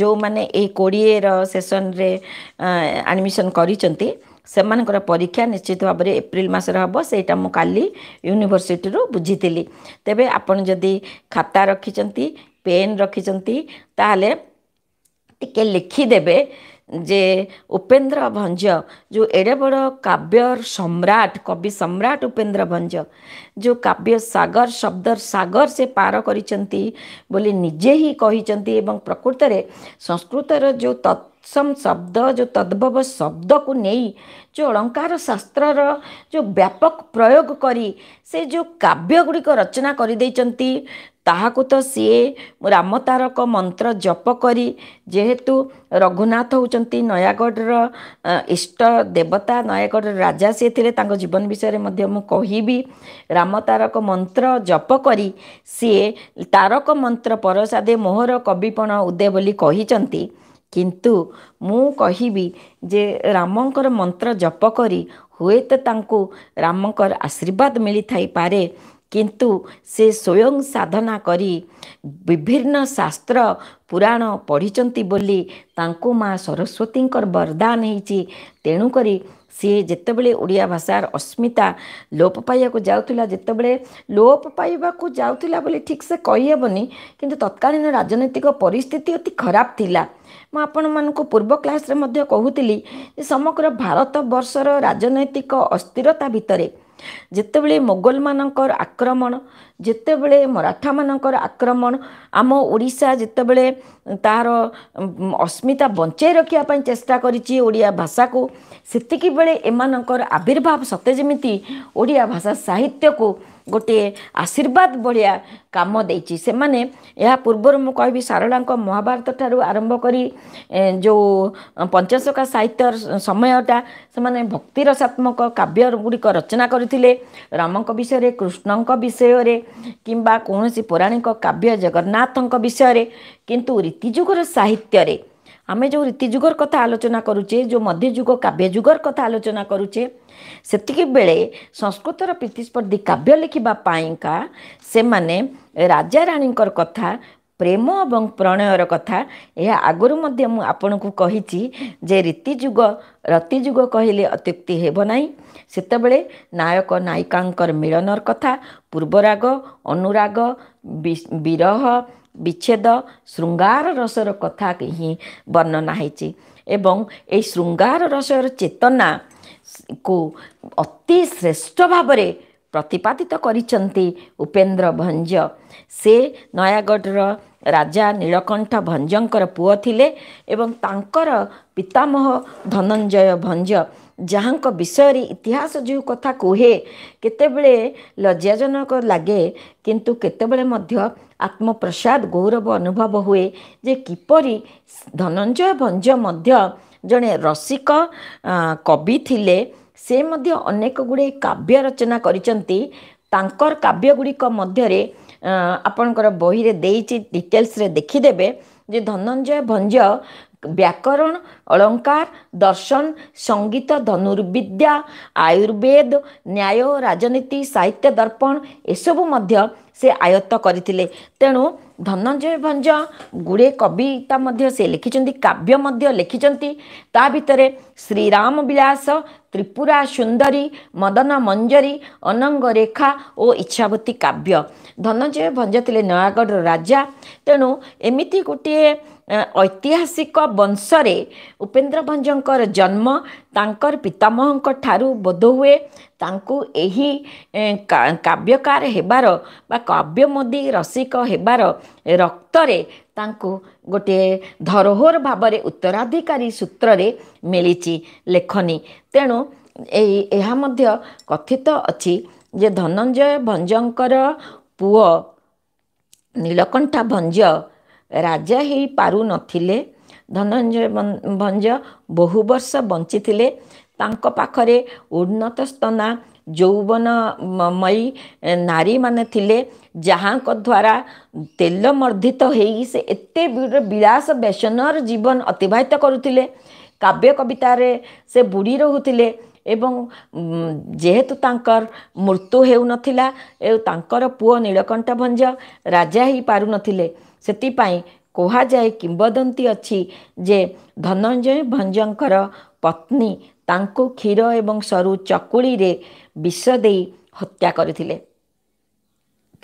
ଯେଉଁମାନେ ଏଇ କୋଡ଼ିଏର ସେସନ୍ରେ ଆଡ଼ମିସନ୍ କରିଛନ୍ତି ସେମାନଙ୍କର ପରୀକ୍ଷା ନିଶ୍ଚିତ ଭାବରେ ଏପ୍ରିଲ ମାସରେ ହେବ ସେଇଟା ମୁଁ କାଲି ୟୁନିଭର୍ସିଟିରୁ ବୁଝିଥିଲି ତେବେ ଆପଣ ଯଦି ଖାତା ରଖିଛନ୍ତି ପେନ୍ ରଖିଛନ୍ତି ତାହେଲେ ଟିକେ ଲେଖିଦେବେ ଯେ ଉପେନ୍ଦ୍ର ଭଞ୍ଜ ଯେଉଁ ଏଡ଼େ ବଡ଼ କାବ୍ୟ ସମ୍ରାଟ କବି ସମ୍ରାଟ ଉପେନ୍ଦ୍ର ଭଞ୍ଜ ଯେଉଁ କାବ୍ୟ ସାଗର ଶବ୍ଦର ସାଗର ସେ ପାର କରିଛନ୍ତି ବୋଲି ନିଜେ ହିଁ କହିଛନ୍ତି ଏବଂ ପ୍ରକୃତରେ ସଂସ୍କୃତର ଯେଉଁ ତତ୍ତ୍ୱ ତତ୍ସମ ଶବ୍ଦ ଯେଉଁ ତଦ୍ଭବ ଶବ୍ଦକୁ ନେଇ ଯେଉଁ ଅଳଙ୍କାର ଶାସ୍ତ୍ରର ଯେଉଁ ବ୍ୟାପକ ପ୍ରୟୋଗ କରି ସେ ଯେଉଁ କାବ୍ୟ ଗୁଡ଼ିକ ରଚନା କରିଦେଇଛନ୍ତି ତାହାକୁ ତ ସିଏ ରାମ ତାରକ ମନ୍ତ୍ର ଜପ କରି ଯେହେତୁ ରଘୁନାଥ ହେଉଛନ୍ତି ନୟାଗଡ଼ର ଇଷ୍ଟ ଦେବତା ନୟାଗଡ଼ର ରାଜା ସିଏ ଥିଲେ ତାଙ୍କ ଜୀବନ ବିଷୟରେ ମଧ୍ୟ ମୁଁ କହିବି ରାମ ତାରକ ମନ୍ତ୍ର ଜପ କରି ସିଏ ତାରକ ମନ୍ତ୍ର ପରସାଦେ ମୋହର କବିପଣ ଉଦେ ବୋଲି କହିଛନ୍ତି କିନ୍ତୁ ମୁଁ କହିବି ଯେ ରାମଙ୍କର ମନ୍ତ୍ର ଜପ କରି ହୁଏତ ତାଙ୍କୁ ରାମଙ୍କର ଆଶୀର୍ବାଦ ମିଳିଥାଇପାରେ କିନ୍ତୁ ସେ ସ୍ୱୟଂ ସାଧନା କରି ବିଭିନ୍ନ ଶାସ୍ତ୍ର ପୁରାଣ ପଢ଼ିଛନ୍ତି ବୋଲି ତାଙ୍କୁ ମା ସରସ୍ୱତୀଙ୍କର ବରଦାନ ହେଇଛି ତେଣୁକରି ସିଏ ଯେତେବେଳେ ଓଡ଼ିଆ ଭାଷାର ଅସ୍ମିତା ଲୋପ ପାଇବାକୁ ଯାଉଥିଲା ଯେତେବେଳେ ଲୋପ ପାଇବାକୁ ଯାଉଥିଲା ବୋଲି ଠିକ୍ ସେ କହିହେବନି କିନ୍ତୁ ତତ୍କାଳୀନ ରାଜନୈତିକ ପରିସ୍ଥିତି ଅତି ଖରାପ ଥିଲା ମୁଁ ଆପଣମାନଙ୍କୁ ପୂର୍ବ କ୍ଲାସ୍ରେ ମଧ୍ୟ କହୁଥିଲି ଯେ ସମଗ୍ର ଭାରତ ବର୍ଷର ରାଜନୈତିକ ଅସ୍ଥିରତା ଭିତରେ ଯେତେବେଳେ ମୋଗଲମାନଙ୍କର ଆକ୍ରମଣ ଯେତେବେଳେ ମରାଠାମାନଙ୍କର ଆକ୍ରମଣ ଆମ ଓଡ଼ିଶା ଯେତେବେଳେ ତାର ଅସ୍ମିତା ବଞ୍ଚାଇ ରଖିବା ପାଇଁ ଚେଷ୍ଟା କରିଛି ଓଡ଼ିଆ ଭାଷାକୁ ସେତିକିବେଳେ ଏମାନଙ୍କର ଆବିର୍ଭାବ ସତେ ଯେମିତି ଓଡ଼ିଆ ଭାଷା ସାହିତ୍ୟକୁ ଗୋଟିଏ ଆଶୀର୍ବାଦ ଭଳିଆ କାମ ଦେଇଛି ସେମାନେ ଏହା ପୂର୍ବରୁ ମୁଁ କହିବି ସାରଳାଙ୍କ ମହାଭାରତ ଠାରୁ ଆରମ୍ଭ କରି ଯେଉଁ ପଞ୍ଚଶଖା ସାହିତ୍ୟର ସମୟଟା ସେମାନେ ଭକ୍ତିରସାତ୍ମକ କାବ୍ୟ ଗୁଡ଼ିକ ରଚନା କରିଥିଲେ ରାମଙ୍କ ବିଷୟରେ କୃଷ୍ଣଙ୍କ ବିଷୟରେ କିମ୍ବା କୌଣସି ପୌରାଣିକ କାବ୍ୟ ଜଗନ୍ନାଥଙ୍କ ବିଷୟରେ କିନ୍ତୁ ରୀତିଯୁଗର ସାହିତ୍ୟରେ ଆମେ ଯେଉଁ ରୀତିଯୁଗର କଥା ଆଲୋଚନା କରୁଛେ ଯେଉଁ ମଧ୍ୟଯୁଗ କାବ୍ୟଯୁଗର କଥା ଆଲୋଚନା କରୁଛେ ସେତିକି ବେଳେ ସଂସ୍କୃତର ପ୍ରତିସ୍ପର୍ଦ୍ଧୀ କାବ୍ୟ ଲେଖିବା ପାଇଁକା ସେମାନେ ରାଜାରାଣୀଙ୍କର କଥା ପ୍ରେମ ଏବଂ ପ୍ରଣୟର କଥା ଏହା ଆଗରୁ ମଧ୍ୟ ମୁଁ ଆପଣଙ୍କୁ କହିଛି ଯେ ରୀତିଯୁଗ ରତିଯୁଗ କହିଲେ ଅତ୍ୟୁକ୍ତି ହେବ ନାହିଁ ସେତେବେଳେ ନାୟକ ନାୟିକାଙ୍କର ମିଳନର କଥା ପୂର୍ବରାଗ ଅନୁରାଗ ବିରହ ବିଚ୍ଛେଦ ଶୃଙ୍ଗାର ରସର କଥା ହିଁ ବର୍ଣ୍ଣନା ହେଇଛି ଏବଂ ଏହି ଶୃଙ୍ଗାର ରସର ଚେତନାକୁ ଅତି ଶ୍ରେଷ୍ଠ ଭାବରେ ପ୍ରତିପାଦିତ କରିଛନ୍ତି ଉପେନ୍ଦ୍ର ଭଞ୍ଜ ସେ ନୟାଗଡ଼ର ରାଜା ନୀଳକଣ୍ଠ ଭଞ୍ଜଙ୍କର ପୁଅ ଥିଲେ ଏବଂ ତାଙ୍କର ପିତାମହ ଧନଞ୍ଜୟ ଭଞ୍ଜ ଯାହାଙ୍କ ବିଷୟରେ ଇତିହାସ ଯେଉଁ କଥା କୁହେ କେତେବେଳେ ଲଜ୍ଜାଜନକ ଲାଗେ କିନ୍ତୁ କେତେବେଳେ ମଧ୍ୟ ଆତ୍ମପ୍ରସାଦ ଗୌରବ ଅନୁଭବ ହୁଏ ଯେ କିପରି ଧନଞ୍ଜୟ ଭଞ୍ଜ ମଧ୍ୟ ଜଣେ ରସିକ କବି ଥିଲେ ସେ ମଧ୍ୟ ଅନେକ ଗୁଡ଼ିଏ କାବ୍ୟ ରଚନା କରିଛନ୍ତି ତାଙ୍କର କାବ୍ୟ ଗୁଡ଼ିକ ମଧ୍ୟରେ ଆପଣଙ୍କର ବହିରେ ଦେଇଛି ଡିଟେଲ୍ସରେ ଦେଖିଦେବେ ଯେ ଧନଞ୍ଜୟ ଭଞ୍ଜ ବ୍ୟାକରଣ ଅଳଙ୍କାର ଦର୍ଶନ ସଙ୍ଗୀତ ଧନୁର୍ବିଦ୍ୟା ଆୟୁର୍ବେଦ ନ୍ୟାୟ ରାଜନୀତି ସାହିତ୍ୟ ଦର୍ପଣ ଏସବୁ ମଧ୍ୟ ସେ ଆୟତ୍ତ କରିଥିଲେ ତେଣୁ ଧନଞ୍ଜୟ ଭଞ୍ଜ ଗୁଡ଼ିଏ କବିତା ମଧ୍ୟ ସେ ଲେଖିଛନ୍ତି କାବ୍ୟ ମଧ୍ୟ ଲେଖିଛନ୍ତି ତା ଭିତରେ ଶ୍ରୀରାମ ବିଳାସ ତ୍ରିପୁରା ସୁନ୍ଦରୀ ମଦନ ମଞ୍ଜରୀ ଅନଙ୍ଗ ରେଖା ଓ ଇଚ୍ଛାବତୀ କାବ୍ୟ ଧନଞ୍ଜୟ ଭଞ୍ଜ ଥିଲେ ନୟାଗଡ଼ର ରାଜା ତେଣୁ ଏମିତି ଗୋଟିଏ ଐତିହାସିକ ବଂଶରେ ଉପେନ୍ଦ୍ର ଭଞ୍ଜଙ୍କର ଜନ୍ମ ତାଙ୍କର ପିତାମହଙ୍କ ଠାରୁ ବୋଧ ହୁଏ ତାଙ୍କୁ ଏହି କାବ୍ୟକାର ହେବାର ବା କାବ୍ୟ କାବ୍ୟମୋଦୀ ରସିକ ହେବାର ରକ୍ତରେ ତାଙ୍କୁ ଗୋଟିଏ ଧରୋହର ଭାବରେ ଉତ୍ତରାଧିକାରୀ ସୂତ୍ରରେ ମିଳିଛି ଲେଖନୀ ତେଣୁ ଏଇ ଏହା ମଧ୍ୟ କଥିତ ଅଛି ଯେ ଧନଞ୍ଜୟ ଭଞ୍ଜଙ୍କର ପୁଅ ନୀଳକଣ୍ଠା ଭଞ୍ଜ ରାଜା ହେଇପାରୁନଥିଲେ ଧନଞ୍ଜୟ ଭଞ୍ଜ ବହୁ ବର୍ଷ ବଞ୍ଚିଥିଲେ ତାଙ୍କ ପାଖରେ ଉନ୍ନତ ସ୍ତନା ଯୌବନମୟୀ ନାରୀମାନେ ଥିଲେ ଯାହାଙ୍କ ଦ୍ୱାରା ତେଲ ମର୍ଦ୍ଧିତ ହେଇ ସେ ଏତେ ବିଳାସ ବେସନର ଜୀବନ ଅତିବାହିତ କରୁଥିଲେ କାବ୍ୟ କବିତାରେ ସେ ବୁଡ଼ି ରହୁଥିଲେ ଏବଂ ଯେହେତୁ ତାଙ୍କର ମୃତ୍ୟୁ ହେଉନଥିଲା ଏବଂ ତାଙ୍କର ପୁଅ ନୀଳକଣ୍ଠ ଭଞ୍ଜ ରାଜା ହେଇପାରୁନଥିଲେ ସେଥିପାଇଁ କୁହାଯାଏ କିମ୍ବଦନ୍ତୀ ଅଛି ଯେ ଧନଞ୍ଜୟ ଭଞ୍ଜଙ୍କର ପତ୍ନୀ ତାଙ୍କୁ କ୍ଷୀର ଏବଂ ସରୁ ଚକୁଳିରେ ବିଷ ଦେଇ ହତ୍ୟା କରିଥିଲେ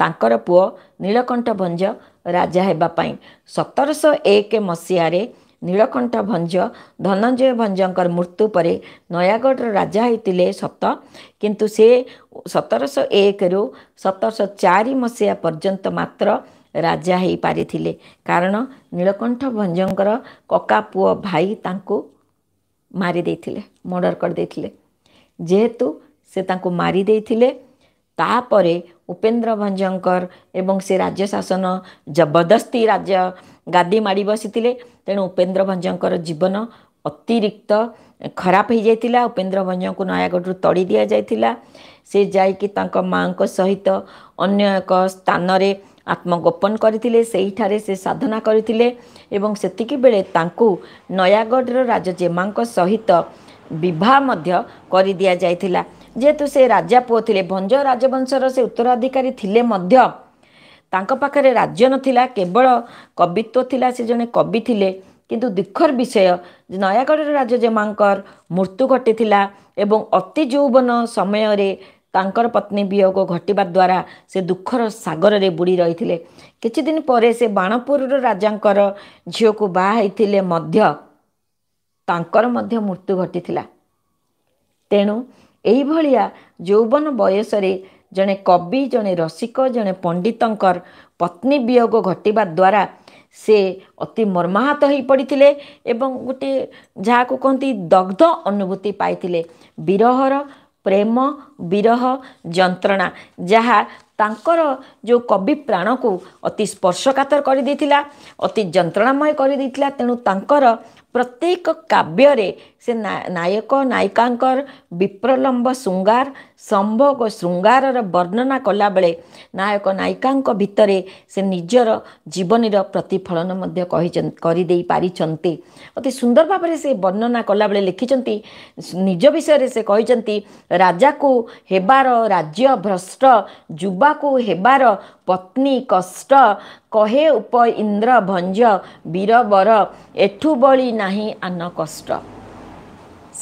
ତାଙ୍କର ପୁଅ ନୀଳକଣ୍ଠ ଭଞ୍ଜ ରାଜା ହେବା ପାଇଁ ସତରଶହ ଏକ ମସିହାରେ ନୀଳକଣ୍ଠ ଭଞ୍ଜ ଧନଞ୍ଜୟ ଭଞ୍ଜଙ୍କର ମୃତ୍ୟୁ ପରେ ନୟାଗଡ଼ର ରାଜା ହୋଇଥିଲେ ସତ କିନ୍ତୁ ସେ ସତରଶହ ଏକରୁ ସତରଶହ ଚାରି ମସିହା ପର୍ଯ୍ୟନ୍ତ ମାତ୍ର ରାଜା ହୋଇପାରିଥିଲେ କାରଣ ନୀଳକଣ୍ଠ ଭଞ୍ଜଙ୍କର କକା ପୁଅ ଭାଇ ତାଙ୍କୁ ମାରିଦେଇଥିଲେ ମର୍ଡ଼ର କରିଦେଇଥିଲେ ଯେହେତୁ ସେ ତାଙ୍କୁ ମାରିଦେଇଥିଲେ ତାପରେ ଉପେନ୍ଦ୍ର ଭଞ୍ଜଙ୍କର ଏବଂ ସେ ରାଜ୍ୟ ଶାସନ ଜବରଦସ୍ତି ରାଜ୍ୟ ଗାଦି ମାଡ଼ି ବସିଥିଲେ ତେଣୁ ଉପେନ୍ଦ୍ର ଭଞ୍ଜଙ୍କର ଜୀବନ ଅତିରିକ୍ତ ଖରାପ ହୋଇଯାଇଥିଲା ଉପେନ୍ଦ୍ର ଭଞ୍ଜଙ୍କୁ ନୟାଗଡ଼ରୁ ତଡ଼ି ଦିଆଯାଇଥିଲା ସେ ଯାଇକି ତାଙ୍କ ମାଆଙ୍କ ସହିତ ଅନ୍ୟ ଏକ ସ୍ଥାନରେ ଆତ୍ମଗୋପନ କରିଥିଲେ ସେହିଠାରେ ସେ ସାଧନା କରିଥିଲେ ଏବଂ ସେତିକିବେଳେ ତାଙ୍କୁ ନୟାଗଡ଼ର ରାଜଜେମାଙ୍କ ସହିତ ବିବାହ ମଧ୍ୟ କରିଦିଆଯାଇଥିଲା ଯେହେତୁ ସେ ରାଜା ପୁଅ ଥିଲେ ଭଞ୍ଜ ରାଜବଂଶର ସେ ଉତ୍ତରାଧିକାରୀ ଥିଲେ ମଧ୍ୟ ତାଙ୍କ ପାଖରେ ରାଜ୍ୟ ନଥିଲା କେବଳ କବିତ୍ୱ ଥିଲା ସେ ଜଣେ କବି ଥିଲେ କିନ୍ତୁ ଦୁଃଖର ବିଷୟ ଯେ ନୟାଗଡ଼ର ରାଜଜେମାଙ୍କର ମୃତ୍ୟୁ ଘଟିଥିଲା ଏବଂ ଅତି ଯୌବନ ସମୟରେ ତାଙ୍କର ପତ୍ନୀ ବିୟୋଗ ଘଟିବା ଦ୍ୱାରା ସେ ଦୁଃଖର ସାଗରରେ ବୁଡ଼ି ରହିଥିଲେ କିଛିଦିନ ପରେ ସେ ବାଣପୁରର ରାଜାଙ୍କର ଝିଅକୁ ବାହା ହୋଇଥିଲେ ମଧ୍ୟ ତାଙ୍କର ମଧ୍ୟ ମୃତ୍ୟୁ ଘଟିଥିଲା ତେଣୁ ଏଇଭଳିଆ ଯୌବନ ବୟସରେ ଜଣେ କବି ଜଣେ ରସିକ ଜଣେ ପଣ୍ଡିତଙ୍କର ପତ୍ନୀ ବିୟୋଗ ଘଟିବା ଦ୍ୱାରା ସେ ଅତି ମର୍ମାହତ ହୋଇପଡ଼ିଥିଲେ ଏବଂ ଗୋଟିଏ ଯାହାକୁ କହନ୍ତି ଦଗ୍ଧ ଅନୁଭୂତି ପାଇଥିଲେ ବିରହର ପ୍ରେମ ବିରହ ଯନ୍ତ୍ରଣା ଯାହା ତାଙ୍କର ଯେଉଁ କବି ପ୍ରାଣକୁ ଅତି ସ୍ପର୍ଶକାତର କରିଦେଇଥିଲା ଅତି ଯନ୍ତ୍ରଣାମୟ କରିଦେଇଥିଲା ତେଣୁ ତାଙ୍କର ପ୍ରତ୍ୟେକ କାବ୍ୟରେ ସେ ନାୟକ ନାୟିକାଙ୍କର ବିପ୍ରଲମ୍ବ ଶୃଙ୍ଗାର ସମ୍ଭୋଗ ଶୃଙ୍ଗାରର ବର୍ଣ୍ଣନା କଲାବେଳେ ନାୟକ ନାୟିକାଙ୍କ ଭିତରେ ସେ ନିଜର ଜୀବନୀର ପ୍ରତିଫଳନ ମଧ୍ୟ କହିଛନ୍ତି ପାରିଛନ୍ତି ଅତି ସୁନ୍ଦର ଭାବରେ ସେ ବର୍ଣ୍ଣନା କଲାବେଳେ ଲେଖିଛନ୍ତି ନିଜ ବିଷୟରେ ସେ କହିଛନ୍ତି ରାଜାକୁ ହେବାର ରାଜ୍ୟ ଭ୍ରଷ୍ଟ ଯୁବାକୁ ହେବାର पत्नी कष्ट कहे उप इंद्र भंज वीर बर एठु बड़ी ना आन कष्ट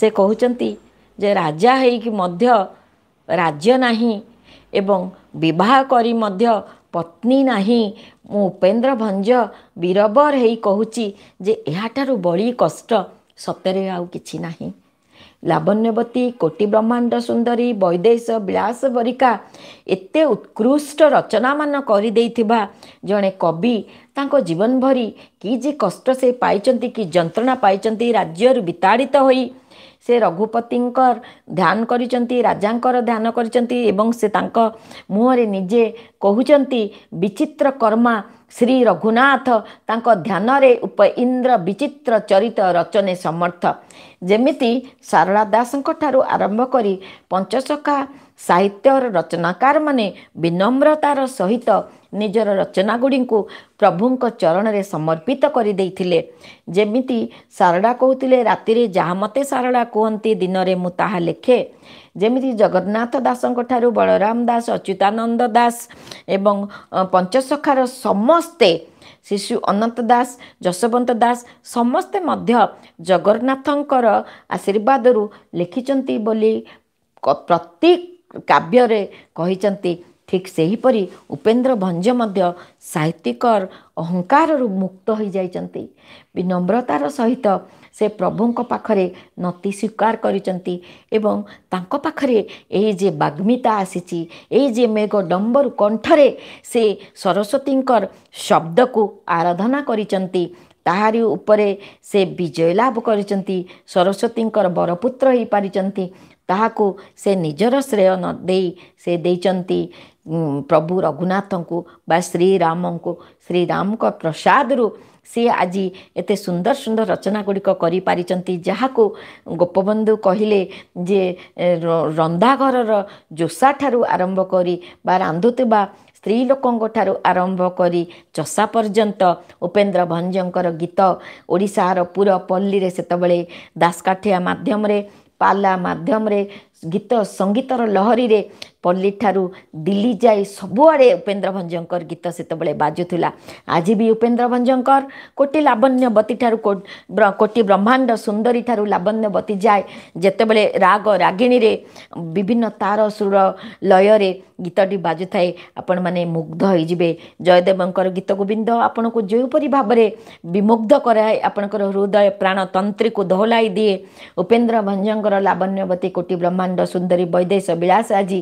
से कहते जे राजा मध्य राज्य एवं विवाह करी मध्य पत्नी ना मुपेन्द्र भंज बीरबर हो कहूँ जे यहाँ बड़ी कष्ट सतरे आ कि नहीं ଲାବଣ୍ୟବତୀ କୋଟି ବ୍ରହ୍ମାଣ୍ଡ ସୁନ୍ଦରୀ ବୈଦେଶ ବିଳାସ ବରିକା ଏତେ ଉତ୍କୃଷ୍ଟ ରଚନାମାନ କରିଦେଇଥିବା ଜଣେ କବି ତାଙ୍କ ଜୀବନ ଭରି କି ଯେ କଷ୍ଟ ସେ ପାଇଛନ୍ତି କି ଯନ୍ତ୍ରଣା ପାଇଛନ୍ତି ରାଜ୍ୟରୁ ବିତାଡ଼ିତ ହୋଇ ସେ ରଘୁପତିଙ୍କର ଧ୍ୟାନ କରିଛନ୍ତି ରାଜାଙ୍କର ଧ୍ୟାନ କରିଛନ୍ତି ଏବଂ ସେ ତାଙ୍କ ମୁହଁରେ ନିଜେ କହୁଛନ୍ତି ବିଚିତ୍ର କର୍ମା ଶ୍ରୀ ରଘୁନାଥ ତାଙ୍କ ଧ୍ୟାନରେ ଉପ ଇନ୍ଦ୍ର ବିଚିତ୍ର ଚରିତ ରଚନେ ସମର୍ଥ ଯେମିତି ସାରଳା ଦାସଙ୍କ ଠାରୁ ଆରମ୍ଭ କରି ପଞ୍ଚସଖା ସାହିତ୍ୟର ରଚନାକାରମାନେ ବିନମ୍ରତାର ସହିତ ନିଜର ରଚନାଗୁଡ଼ିକୁ ପ୍ରଭୁଙ୍କ ଚରଣରେ ସମର୍ପିତ କରିଦେଇଥିଲେ ଯେମିତି ସାରଳା କହୁଥିଲେ ରାତିରେ ଯାହା ମୋତେ ସାରଳା କୁହନ୍ତି ଦିନରେ ମୁଁ ତାହା ଲେଖେ ଯେମିତି ଜଗନ୍ନାଥ ଦାସଙ୍କ ଠାରୁ ବଳରାମ ଦାସ ଅଚ୍ୟୁତାନନ୍ଦ ଦାସ ଏବଂ ପଞ୍ଚସଖାର ସମସ୍ତେ ଶିଶୁ ଅନନ୍ତ ଦାସ ଯଶବନ୍ତ ଦାସ ସମସ୍ତେ ମଧ୍ୟ ଜଗନ୍ନାଥଙ୍କର ଆଶୀର୍ବାଦରୁ ଲେଖିଛନ୍ତି ବୋଲି ପ୍ରତି କାବ୍ୟରେ କହିଛନ୍ତି ଠିକ୍ ସେହିପରି ଉପେନ୍ଦ୍ର ଭଞ୍ଜ ମଧ୍ୟ ସାହିତ୍ୟିକର ଅହଙ୍କାରରୁ ମୁକ୍ତ ହୋଇଯାଇଛନ୍ତି ବିନମ୍ରତାର ସହିତ ସେ ପ୍ରଭୁଙ୍କ ପାଖରେ ନତି ସ୍ୱୀକାର କରିଛନ୍ତି ଏବଂ ତାଙ୍କ ପାଖରେ ଏଇ ଯେ ବାଗ୍ମିତା ଆସିଛି ଏଇ ଯେ ମେଘ ଡମ୍ବରୁ କଣ୍ଠରେ ସେ ସରସ୍ୱତୀଙ୍କର ଶବ୍ଦକୁ ଆରାଧନା କରିଛନ୍ତି ତାହାରି ଉପରେ ସେ ବିଜୟ ଲାଭ କରିଛନ୍ତି ସରସ୍ୱତୀଙ୍କର ବରପୁତ୍ର ହୋଇପାରିଛନ୍ତି ତାହାକୁ ସେ ନିଜର ଶ୍ରେୟ ନ ଦେଇ ସେ ଦେଇଛନ୍ତି ପ୍ରଭୁ ରଘୁନାଥଙ୍କୁ ବା ଶ୍ରୀରାମଙ୍କୁ ଶ୍ରୀରାମଙ୍କ ପ୍ରସାଦରୁ ସିଏ ଆଜି ଏତେ ସୁନ୍ଦର ସୁନ୍ଦର ରଚନା ଗୁଡ଼ିକ କରିପାରିଛନ୍ତି ଯାହାକୁ ଗୋପବନ୍ଧୁ କହିଲେ ଯେ ରନ୍ଧାଘରର ଜୋସା ଠାରୁ ଆରମ୍ଭ କରି ବା ରାନ୍ଧୁଥିବା ସ୍ତ୍ରୀ ଲୋକଙ୍କଠାରୁ ଆରମ୍ଭ କରି ଚଷା ପର୍ଯ୍ୟନ୍ତ ଉପେନ୍ଦ୍ର ଭଞ୍ଜଙ୍କର ଗୀତ ଓଡ଼ିଶାର ପୁର ପଲ୍ଲୀରେ ସେତେବେଳେ ଦାସକାଠିଆ ମାଧ୍ୟମରେ ପାଲା ମାଧ୍ୟମରେ ଗୀତ ସଙ୍ଗୀତର ଲହରୀରେ पल्ली दिल्ली दि सबुआडे उपेन्द्र भञ्जको गीत से सतेबे बाजुला आज भी उपेन्द्र भन्जकोर कोण्यवती ठु को ब्रह्माण्ड सुन्दरी ठुलो लावण्यवती जाए जेबे राग रागिणीर विभिन्न तार सुर लय गीत ले बाजुए आपण मैले मुग्ध हैजे जयदेव गीत गीतको विन्द आपणको भाव भावर विमुग्ध गराए आपणको हृदय प्राण को दहलै दिए उपेन्द्र भन्जर लावण्यवती कोटि ब्रह्माण्ड सुंदरी बैदेश विलास आज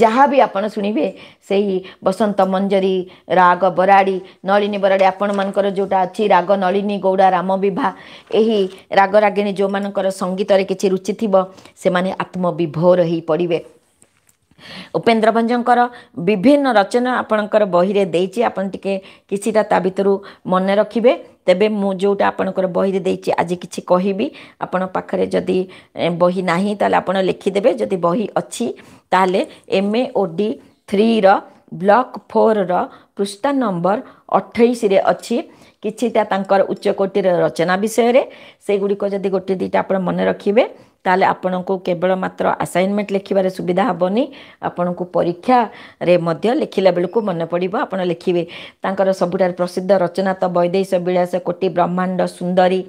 ଯାହା ବି ଆପଣ ଶୁଣିବେ ସେହି ବସନ୍ତ ମଞ୍ଜରୀ ରାଗ ବରାଡ଼ି ନଳିନୀ ବରାଡ଼ି ଆପଣମାନଙ୍କର ଯେଉଁଟା ଅଛି ରାଗ ନଳିନୀ ଗୌଡ଼ା ରାମ ବିଭା ଏହି ରାଗ ରାଗିଣୀ ଯେଉଁମାନଙ୍କର ସଙ୍ଗୀତରେ କିଛି ରୁଚି ଥିବ ସେମାନେ ଆତ୍ମବିଭୋର ପଡ଼ିବେ ଉପେନ୍ଦ୍ର ଭଞ୍ଜଙ୍କର ବିଭିନ୍ନ ରଚନା ଆପଣଙ୍କର ବହିରେ ଦେଇଛି ଆପଣ ଟିକେ କିଛିଟା ତା ଭିତରୁ ମନେ ରଖିବେ ତେବେ ମୁଁ ଯେଉଁଟା ଆପଣଙ୍କର ବହିରେ ଦେଇଛି ଆଜି କିଛି କହିବି ଆପଣ ପାଖରେ ଯଦି ବହି ନାହିଁ ତାହେଲେ ଆପଣ ଲେଖିଦେବେ ଯଦି ବହି ଅଛି ତାହେଲେ ଏମ୍ ଏ ଓ ଡି ଥ୍ରୀର ବ୍ଲକ୍ ଫୋର୍ର ପୃଷ୍ଠା ନମ୍ବର ଅଠେଇଶରେ ଅଛି କିଛିଟା ତାଙ୍କର ଉଚ୍ଚକୋଟୀର ରଚନା ବିଷୟରେ ସେଗୁଡ଼ିକ ଯଦି ଗୋଟେ ଦୁଇଟା ଆପଣ ମନେ ରଖିବେ ତାହେଲେ ଆପଣଙ୍କୁ କେବଳ ମାତ୍ର ଆସାଇନମେଣ୍ଟ ଲେଖିବାରେ ସୁବିଧା ହେବନି ଆପଣଙ୍କୁ ପରୀକ୍ଷାରେ ମଧ୍ୟ ଲେଖିଲା ବେଳକୁ ମନେ ପଡ଼ିବ ଆପଣ ଲେଖିବେ ତାଙ୍କର ସବୁଠାରୁ ପ୍ରସିଦ୍ଧ ରଚନା ତ ବୈଦେଶ ବିଳାସ କୋଟି ବ୍ରହ୍ମାଣ୍ଡ ସୁନ୍ଦରୀ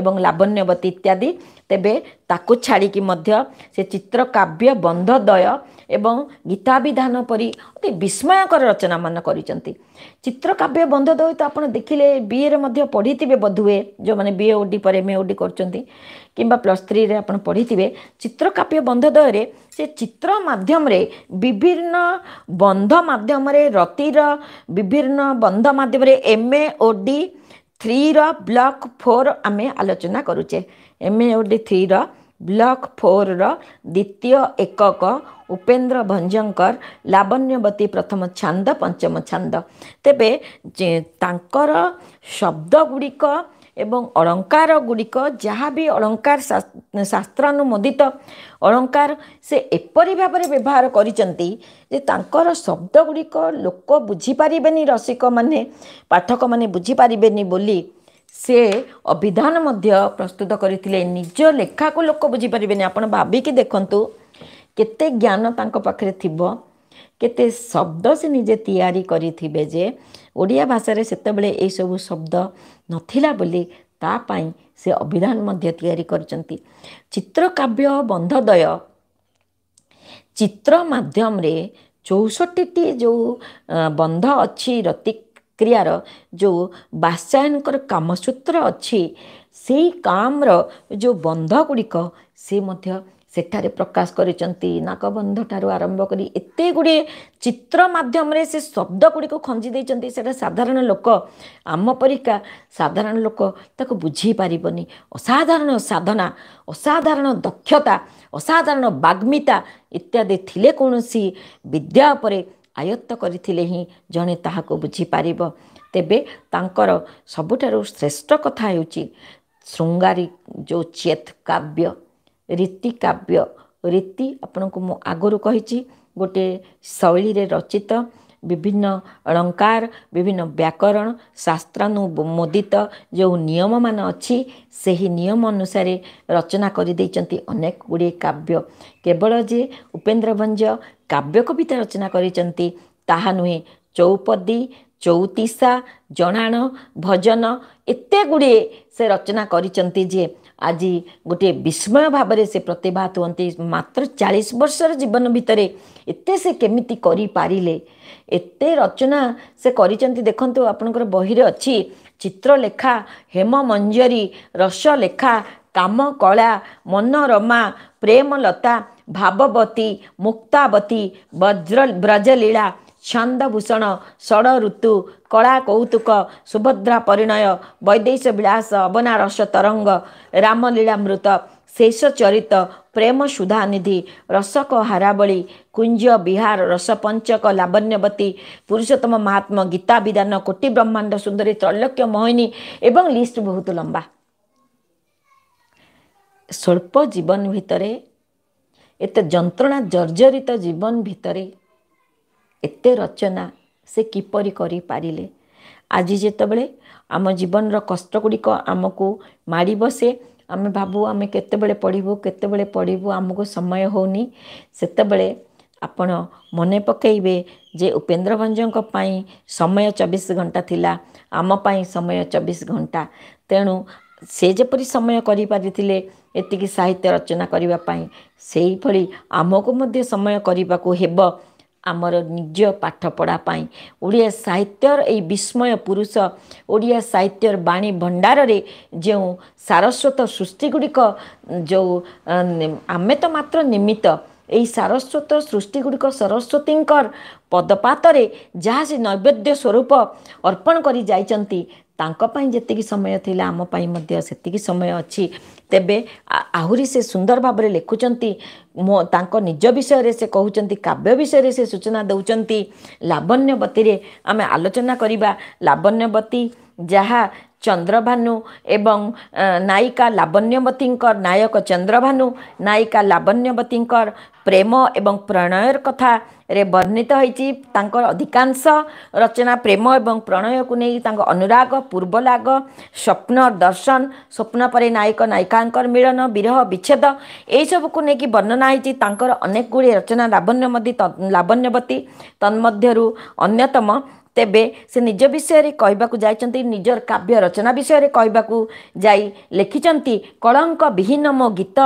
ଏବଂ ଲାବଣ୍ୟବତୀ ଇତ୍ୟାଦି ତେବେ ତାକୁ ଛାଡ଼ିକି ମଧ୍ୟ ସେ ଚିତ୍ରକାବ୍ୟ ବନ୍ଧଦ୍ୱୟ ଏବଂ ଗୀତା ବିଧାନ ପରି ଅତି ବିସ୍ମୟକର ରଚନାମାନ କରିଛନ୍ତି ଚିତ୍ରକାବ୍ୟ ବନ୍ଧ ତ ଆପଣ ଦେଖିଲେ ବିଏରେ ମଧ୍ୟ ପଢ଼ିଥିବେ ବୋଧହୁଏ ଯେଉଁମାନେ ବି ଏ ଓ ଡି ପରେ ଏମ୍ ଏ ଓ ଡି କରୁଛନ୍ତି କିମ୍ବା ପ୍ଲସ୍ ଥ୍ରୀରେ ଆପଣ ପଢ଼ିଥିବେ ଚିତ୍ରକାବ୍ୟ ବନ୍ଧ ଦଳରେ ସେ ଚିତ୍ର ମାଧ୍ୟମରେ ବିଭିନ୍ନ ବନ୍ଧ ମାଧ୍ୟମରେ ରତିର ବିଭିନ୍ନ ବନ୍ଧ ମାଧ୍ୟମରେ ଏମ୍ ଏ ଓ ଡି ଥ୍ରୀର ବ୍ଲକ୍ ଫୋର୍ ଆମେ ଆଲୋଚନା କରୁଛେ ଏମ୍ ଏ ଓ ଡି ଥ୍ରୀର ବ୍ଲକ୍ ଫୋର୍ର ଦ୍ୱିତୀୟ ଏକକ ଉପେନ୍ଦ୍ର ଭଞ୍ଜଙ୍କର ଲାବଣ୍ୟବତୀ ପ୍ରଥମ ଛାନ୍ଦ ପଞ୍ଚମ ଛାନ୍ଦ ତେବେ ତାଙ୍କର ଶବ୍ଦ ଗୁଡ଼ିକ ଏବଂ ଅଳଙ୍କାର ଗୁଡ଼ିକ ଯାହା ବି ଅଳଙ୍କାର ଶାସ୍ତ୍ରାନୁମୋଦିତ ଅଳଙ୍କାର ସେ ଏପରି ଭାବରେ ବ୍ୟବହାର କରିଛନ୍ତି ଯେ ତାଙ୍କର ଶବ୍ଦଗୁଡ଼ିକ ଲୋକ ବୁଝିପାରିବେନି ରସିକମାନେ ପାଠକମାନେ ବୁଝିପାରିବେନି ବୋଲି ସେ ଅଭିଧାନ ମଧ୍ୟ ପ୍ରସ୍ତୁତ କରିଥିଲେ ନିଜ ଲେଖାକୁ ଲୋକ ବୁଝିପାରିବେନି ଆପଣ ଭାବିକି ଦେଖନ୍ତୁ କେତେ ଜ୍ଞାନ ତାଙ୍କ ପାଖରେ ଥିବ କେତେ ଶବ୍ଦ ସେ ନିଜେ ତିଆରି କରିଥିବେ ଯେ ଓଡ଼ିଆ ଭାଷାରେ ସେତେବେଳେ ଏହିସବୁ ଶବ୍ଦ ନଥିଲା ବୋଲି ତା ପାଇଁ ସେ ଅଭିଧାନ ମଧ୍ୟ ତିଆରି କରିଛନ୍ତି ଚିତ୍ରକାବ୍ୟ ବନ୍ଧଦୟ ଚିତ୍ର ମାଧ୍ୟମରେ ଚଉଷଠିଟି ଯେଉଁ ବନ୍ଧ ଅଛି ରତିକ କ୍ରିୟାର ଯେଉଁ ବାସ୍ୟାୟନଙ୍କର କାମସୂତ୍ର ଅଛି ସେଇ କାମର ଯେଉଁ ବନ୍ଧ ଗୁଡ଼ିକ ସେ ମଧ୍ୟ ସେଠାରେ ପ୍ରକାଶ କରିଛନ୍ତି ଠାରୁ ଆରମ୍ଭ କରି ଏତେ ଗୁଡ଼ିଏ ଚିତ୍ର ମାଧ୍ୟମରେ ସେ ଶବ୍ଦ ଗୁଡ଼ିକୁ ଖଞ୍ଜି ଦେଇଛନ୍ତି ସେଇଟା ସାଧାରଣ ଲୋକ ଆମ ପରିକା ସାଧାରଣ ଲୋକ ତାକୁ ବୁଝି ପାରିବନି ଅସାଧାରଣ ସାଧନା ଅସାଧାରଣ ଦକ୍ଷତା ଅସାଧାରଣ ବାଗ୍ମିତା ଇତ୍ୟାଦି ଥିଲେ କୌଣସି ବିଦ୍ୟା ଉପରେ ଆୟତ୍ତ କରିଥିଲେ ହିଁ ଜଣେ ତାହାକୁ ବୁଝିପାରିବ ତେବେ ତାଙ୍କର ସବୁଠାରୁ ଶ୍ରେଷ୍ଠ କଥା ହେଉଛି ଶୃଙ୍ଗାରୀ ଯେଉଁ ଚେତ୍ କାବ୍ୟ ରୀତି କାବ୍ୟ ରୀତି ଆପଣଙ୍କୁ ମୁଁ ଆଗରୁ କହିଛି ଗୋଟିଏ ଶୈଳୀରେ ରଚିତ ବିଭିନ୍ନ ଅଳଙ୍କାର ବିଭିନ୍ନ ବ୍ୟାକରଣ ଶାସ୍ତ୍ରାନୁମୋଦିତ ଯେଉଁ ନିୟମମାନ ଅଛି ସେହି ନିୟମ ଅନୁସାରେ ରଚନା କରିଦେଇଛନ୍ତି ଅନେକ ଗୁଡ଼ିଏ କାବ୍ୟ କେବଳ ଯେ ଉପେନ୍ଦ୍ର ଭଞ୍ଜ କାବ୍ୟ କବିତା ରଚନା କରିଛନ୍ତି ତାହା ନୁହେଁ ଚୌପଦୀ ଚୌତିସା ଜଣାଣ ଭଜନ ଏତେ ଗୁଡ଼ିଏ ସେ ରଚନା କରିଛନ୍ତି ଯେ ଆଜି ଗୋଟିଏ ବିସ୍ମୟ ଭାବରେ ସେ ପ୍ରତିଭାତ ହୁଅନ୍ତି ମାତ୍ର ଚାଳିଶ ବର୍ଷର ଜୀବନ ଭିତରେ ଏତେ ସେ କେମିତି କରିପାରିଲେ ଏତେ ରଚନା ସେ କରିଛନ୍ତି ଦେଖନ୍ତୁ ଆପଣଙ୍କର ବହିରେ ଅଛି ଚିତ୍ରଲେଖା ହେମମଞ୍ଜରୀ ରସଲେଖା କାମ କଳା ମନୋରମା ପ୍ରେମଲତା ଭାବବତୀ ମୁକ୍ତାବତୀ ବ୍ରଜଲୀଳା ଛନ୍ଦ ଭୂଷଣ ଷଡ଼ ଋତୁ କଳା କୌତୁକ ସୁଭଦ୍ରା ପରିଣୟ ବୈଦେଶ ବିଳାସ ଅବନାରସ ତରଙ୍ଗ ରାମଲୀଳାମୃତ ଶେଷ ଚରିତ ପ୍ରେମ ସୁଧାନିଧି ରସକ ହାରାବଳି କୁଞ୍ଜ ବିହାର ରସ ପଞ୍ଚକ ଲାବଣ୍ୟବତୀ ପୁରୁଷୋତ୍ତମ ମହାତ୍ମା ଗୀତା ବିଧାନ କୋଟି ବ୍ରହ୍ମାଣ୍ଡ ସୁନ୍ଦରୀ ତ୍ରୈଲକ୍ଷ ମୋହିନୀ ଏବଂ ଲିଷ୍ଟ ବହୁତ ଲମ୍ବା ସ୍ୱଳ୍ପ ଜୀବନ ଭିତରେ ଏତେ ଯନ୍ତ୍ରଣା ଜର୍ଜରିତ ଜୀବନ ଭିତରେ ଏତେ ରଚନା ସେ କିପରି କରିପାରିଲେ ଆଜି ଯେତେବେଳେ ଆମ ଜୀବନର କଷ୍ଟ ଗୁଡ଼ିକ ଆମକୁ ମାଡ଼ି ବସେ ଆମେ ଭାବୁ ଆମେ କେତେବେଳେ ପଢ଼ିବୁ କେତେବେଳେ ପଢ଼ିବୁ ଆମକୁ ସମୟ ହେଉନି ସେତେବେଳେ ଆପଣ ମନେ ପକାଇବେ ଯେ ଉପେନ୍ଦ୍ର ଭଞ୍ଜଙ୍କ ପାଇଁ ସମୟ ଚବିଶ ଘଣ୍ଟା ଥିଲା ଆମ ପାଇଁ ସମୟ ଚବିଶ ଘଣ୍ଟା ତେଣୁ ସେ ଯେପରି ସମୟ କରିପାରିଥିଲେ ଏତିକି ସାହିତ୍ୟ ରଚନା କରିବା ପାଇଁ ସେହିଭଳି ଆମକୁ ମଧ୍ୟ ସମୟ କରିବାକୁ ହେବ ଆମର ନିଜ ପାଠପଢ଼ା ପାଇଁ ଓଡ଼ିଆ ସାହିତ୍ୟର ଏଇ ବିସ୍ମୟ ପୁରୁଷ ଓଡ଼ିଆ ସାହିତ୍ୟର ବାଣୀ ଭଣ୍ଡାରରେ ଯେଉଁ ସାରସ୍ୱତ ସୃଷ୍ଟିଗୁଡ଼ିକ ଯେଉଁ ଆମେ ତ ମାତ୍ର ନିମିତ୍ତ ଏଇ ସାରସ୍ୱତ ସୃଷ୍ଟିଗୁଡ଼ିକ ସରସ୍ୱତୀଙ୍କର ପଦପାତରେ ଯାହା ସେ ନୈବେଦ୍ୟ ସ୍ୱରୂପ ଅର୍ପଣ କରି ଯାଇଛନ୍ତି ତାଙ୍କ ପାଇଁ ଯେତିକି ସମୟ ଥିଲା ଆମ ପାଇଁ ମଧ୍ୟ ସେତିକି ସମୟ ଅଛି ତେବେ ଆହୁରି ସେ ସୁନ୍ଦର ଭାବରେ ଲେଖୁଛନ୍ତି ମୋ ତାଙ୍କ ନିଜ ବିଷୟରେ ସେ କହୁଛନ୍ତି କାବ୍ୟ ବିଷୟରେ ସେ ସୂଚନା ଦେଉଛନ୍ତି ଲାବଣ୍ୟବତୀରେ ଆମେ ଆଲୋଚନା କରିବା ଲାବଣ୍ୟବତୀ ଯାହା ଚନ୍ଦ୍ରଭାନୁ ଏବଂ ନାୟିକା ଲାବଣ୍ୟବତୀଙ୍କର ନାୟକ ଚନ୍ଦ୍ରଭାନୁ ନାୟିକା ଲାବଣ୍ୟବତୀଙ୍କର ପ୍ରେମ ଏବଂ ପ୍ରଣୟର କଥାରେ ବର୍ଣ୍ଣିତ ହୋଇଛି ତାଙ୍କର ଅଧିକାଂଶ ରଚନା ପ୍ରେମ ଏବଂ ପ୍ରଣୟକୁ ନେଇ ତାଙ୍କ ଅନୁରାଗ ପୂର୍ବଲାଗ ସ୍ୱପ୍ନ ଦର୍ଶନ ସ୍ୱପ୍ନ ପରେ ନାୟକ ନାୟିକାଙ୍କର ମିଳନ ବିରହ ବିଚ୍ଛେଦ ଏହିସବୁକୁ ନେଇକି ବର୍ଣ୍ଣନା ହୋଇଛି ତାଙ୍କର ଅନେକ ଗୁଡ଼ିଏ ରଚନା ଲାବଣ୍ୟମତୀ ଲାବଣ୍ୟବତୀ ତନ୍ମଧ୍ୟରୁ ଅନ୍ୟତମ ତେବେ ସେ ନିଜ ବିଷୟରେ କହିବାକୁ ଯାଇଛନ୍ତି ନିଜର କାବ୍ୟ ରଚନା ବିଷୟରେ କହିବାକୁ ଯାଇ ଲେଖିଛନ୍ତି କଳଙ୍କ ବିହୀନ ମୋ ଗୀତ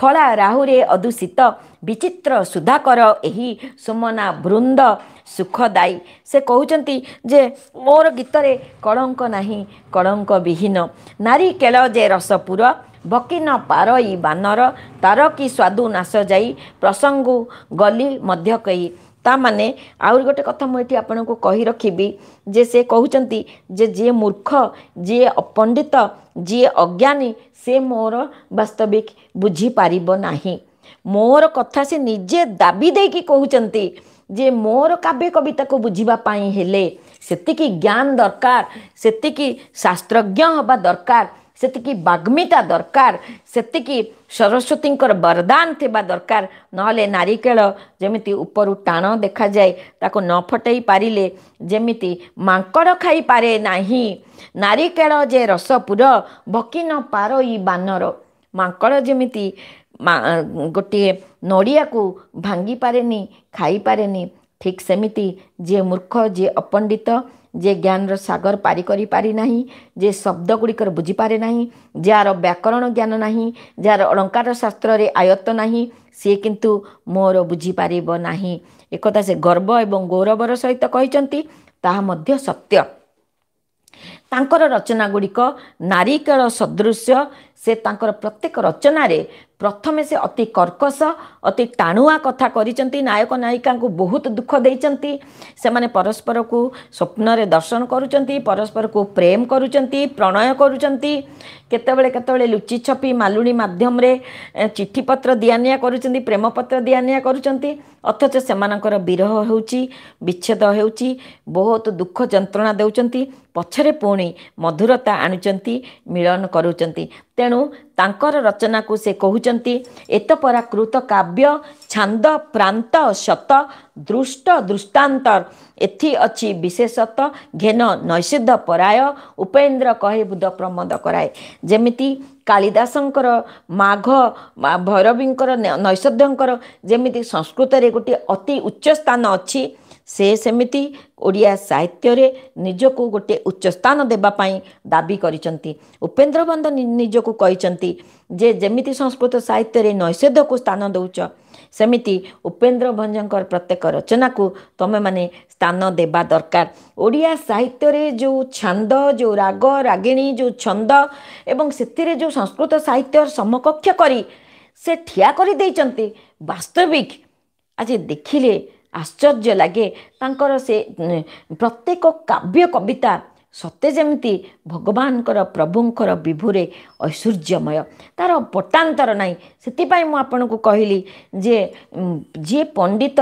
ଖଳା ରାହୁରେ ଅଦୂଷିତ ବିଚିତ୍ର ସୁଧାକର ଏହି ସୁମନା ବୃନ୍ଦ ସୁଖଦାୟୀ ସେ କହୁଛନ୍ତି ଯେ ମୋର ଗୀତରେ କଳଙ୍କ ନାହିଁ କଳଙ୍କ ବିହୀନ ନାରୀ କେଳ ଯେ ରସପୁର ବକିନ ପାର ଇ ବାନର ତାର କି ସ୍ୱାଦୁ ନାଶ ଯାଇ ପ୍ରସଙ୍ଗୁ ଗଲି ମଧ୍ୟ କହି ताने गोटे कथा मुझे आपको कही रखी जे से कहते जे मूर्ख जी अपंडित जी अज्ञानी से मोर वास्तविक बुझीपार ना मोर कथा से निजे दाबी दे कि कहते जे मोर काव्य कविता को बुझापी से ज्ञान दरकार से शास्त्रज्ञ हवा दरकार ସେତିକି ବାଗ୍ମିତା ଦରକାର ସେତିକି ସରସ୍ୱତୀଙ୍କର ବରଦାନ ଥିବା ଦରକାର ନହେଲେ ନାରିକେଳ ଯେମିତି ଉପରୁ ଟାଣ ଦେଖାଯାଏ ତାକୁ ନ ଫଟେଇ ପାରିଲେ ଯେମିତି ମାଙ୍କଡ଼ ଖାଇପାରେ ନାହିଁ ନାରିକେଳ ଯେ ରସପୁର ବକି ନ ପାର ଇ ବାନର ମାଙ୍କଡ଼ ଯେମିତି ଗୋଟିଏ ନଡ଼ିଆକୁ ଭାଙ୍ଗିପାରେନି ଖାଇପାରେନି ଠିକ୍ ସେମିତି ଯିଏ ମୂର୍ଖ ଯିଏ ଅପଣ୍ଡିତ ଯିଏ ଜ୍ଞାନର ସାଗର ପାରି କରିପାରି ନାହିଁ ଯିଏ ଶବ୍ଦ ଗୁଡ଼ିକର ବୁଝିପାରେ ନାହିଁ ଯାହାର ବ୍ୟାକରଣ ଜ୍ଞାନ ନାହିଁ ଯାହାର ଅଳଙ୍କାର ଶାସ୍ତ୍ରରେ ଆୟତ୍ତ ନାହିଁ ସିଏ କିନ୍ତୁ ମୋର ବୁଝିପାରିବ ନାହିଁ ଏକଥା ସେ ଗର୍ବ ଏବଂ ଗୌରବର ସହିତ କହିଛନ୍ତି ତାହା ମଧ୍ୟ ସତ୍ୟ ତାଙ୍କର ରଚନା ଗୁଡ଼ିକ ନାରିକେଳ ସଦୃଶ ସେ ତାଙ୍କର ପ୍ରତ୍ୟେକ ରଚନାରେ ପ୍ରଥମେ ସେ ଅତି କର୍କଶ ଅତି ଟାଣୁଆ କଥା କରିଛନ୍ତି ନାୟକ ନାୟିକାଙ୍କୁ ବହୁତ ଦୁଃଖ ଦେଇଛନ୍ତି ସେମାନେ ପରସ୍ପରକୁ ସ୍ୱପ୍ନରେ ଦର୍ଶନ କରୁଛନ୍ତି ପରସ୍ପରକୁ ପ୍ରେମ କରୁଛନ୍ତି ପ୍ରଣୟ କରୁଛନ୍ତି କେତେବେଳେ କେତେବେଳେ ଲୁଚି ଛପି ମାଲୁଣି ମାଧ୍ୟମରେ ଚିଠିପତ୍ର ଦିଆନିଆ କରୁଛନ୍ତି ପ୍ରେମପତ୍ର ଦିଆନିଆ କରୁଛନ୍ତି ଅଥଚ ସେମାନଙ୍କର ବିରହ ହେଉଛି ବିଚ୍ଛେଦ ହେଉଛି ବହୁତ ଦୁଃଖ ଯନ୍ତ୍ରଣା ଦେଉଛନ୍ତି ପଛରେ ପୁଣି ମଧୁରତା ଆଣୁଛନ୍ତି ମିଳନ କରୁଛନ୍ତି ତେଣୁ ତାଙ୍କର ରଚନାକୁ ସେ କହୁଛନ୍ତି ଏତ ପରାକୃତ କାବ୍ୟ ଛାନ୍ଦ ପ୍ରାନ୍ତ ସତ ଦୃଷ୍ଟ ଦୃଷ୍ଟାନ୍ତ ଏଥି ଅଛି ବିଶେଷତ ଘେନ ନୈଷିଦ୍ଧ ପରାୟ ଉପେନ୍ଦ୍ର କହେ ବୁଦ ପ୍ରମୋଦ କରାଏ ଯେମିତି କାଳିଦାସଙ୍କର ମାଘ ଭୈରବୀଙ୍କର ନୈଷଦ୍ଧଙ୍କର ଯେମିତି ସଂସ୍କୃତରେ ଗୋଟିଏ ଅତି ଉଚ୍ଚ ସ୍ଥାନ ଅଛି ସେ ସେମିତି ଓଡ଼ିଆ ସାହିତ୍ୟରେ ନିଜକୁ ଗୋଟିଏ ଉଚ୍ଚ ସ୍ଥାନ ଦେବା ପାଇଁ ଦାବି କରିଛନ୍ତି ଉପେନ୍ଦ୍ର ବନ୍ଦ ନିଜକୁ କହିଛନ୍ତି ଯେ ଯେମିତି ସଂସ୍କୃତ ସାହିତ୍ୟରେ ନୈଷେଧକୁ ସ୍ଥାନ ଦେଉଛ ସେମିତି ଉପେନ୍ଦ୍ର ଭଞ୍ଜଙ୍କର ପ୍ରତ୍ୟେକ ରଚନାକୁ ତୁମେମାନେ ସ୍ଥାନ ଦେବା ଦରକାର ଓଡ଼ିଆ ସାହିତ୍ୟରେ ଯେଉଁ ଛାନ୍ଦ ଯେଉଁ ରାଗ ରାଗିଣୀ ଯେଉଁ ଛନ୍ଦ ଏବଂ ସେଥିରେ ଯେଉଁ ସଂସ୍କୃତ ସାହିତ୍ୟର ସମକକ୍ଷ କରି ସେ ଠିଆ କରିଦେଇଛନ୍ତି ବାସ୍ତବିକ ଆଜି ଦେଖିଲେ ଆଶ୍ଚର୍ଯ୍ୟ ଲାଗେ ତାଙ୍କର ସେ ପ୍ରତ୍ୟେକ କାବ୍ୟ କବିତା ସତେ ଯେମିତି ଭଗବାନଙ୍କର ପ୍ରଭୁଙ୍କର ବିଭୁରେ ଐଶ୍ୱର୍ଯ୍ୟମୟ ତା'ର ପଟାନ୍ତର ନାହିଁ ସେଥିପାଇଁ ମୁଁ ଆପଣଙ୍କୁ କହିଲି ଯେ ଯିଏ ପଣ୍ଡିତ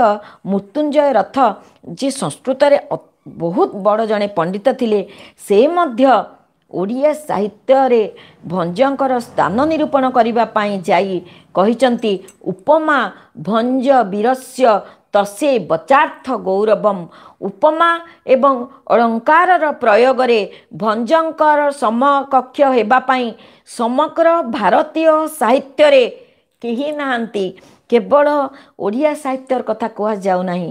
ମୃତ୍ୟୁଞ୍ଜୟ ରଥ ଯିଏ ସଂସ୍କୃତରେ ବହୁତ ବଡ଼ ଜଣେ ପଣ୍ଡିତ ଥିଲେ ସେ ମଧ୍ୟ ଓଡ଼ିଆ ସାହିତ୍ୟରେ ଭଞ୍ଜଙ୍କର ସ୍ଥାନ ନିରୂପଣ କରିବା ପାଇଁ ଯାଇ କହିଛନ୍ତି ଉପମା ଭଞ୍ଜ ବିରସ୍ୟ ତ ସେ ବଚାର୍ଥ ଗୌରବମ୍ ଉପମା ଏବଂ ଅଳଙ୍କାରର ପ୍ରୟୋଗରେ ଭଞ୍ଜଙ୍କର ସମକକ୍ଷ ହେବା ପାଇଁ ସମଗ୍ର ଭାରତୀୟ ସାହିତ୍ୟରେ କେହି ନାହାନ୍ତି କେବଳ ଓଡ଼ିଆ ସାହିତ୍ୟର କଥା କୁହାଯାଉନାହିଁ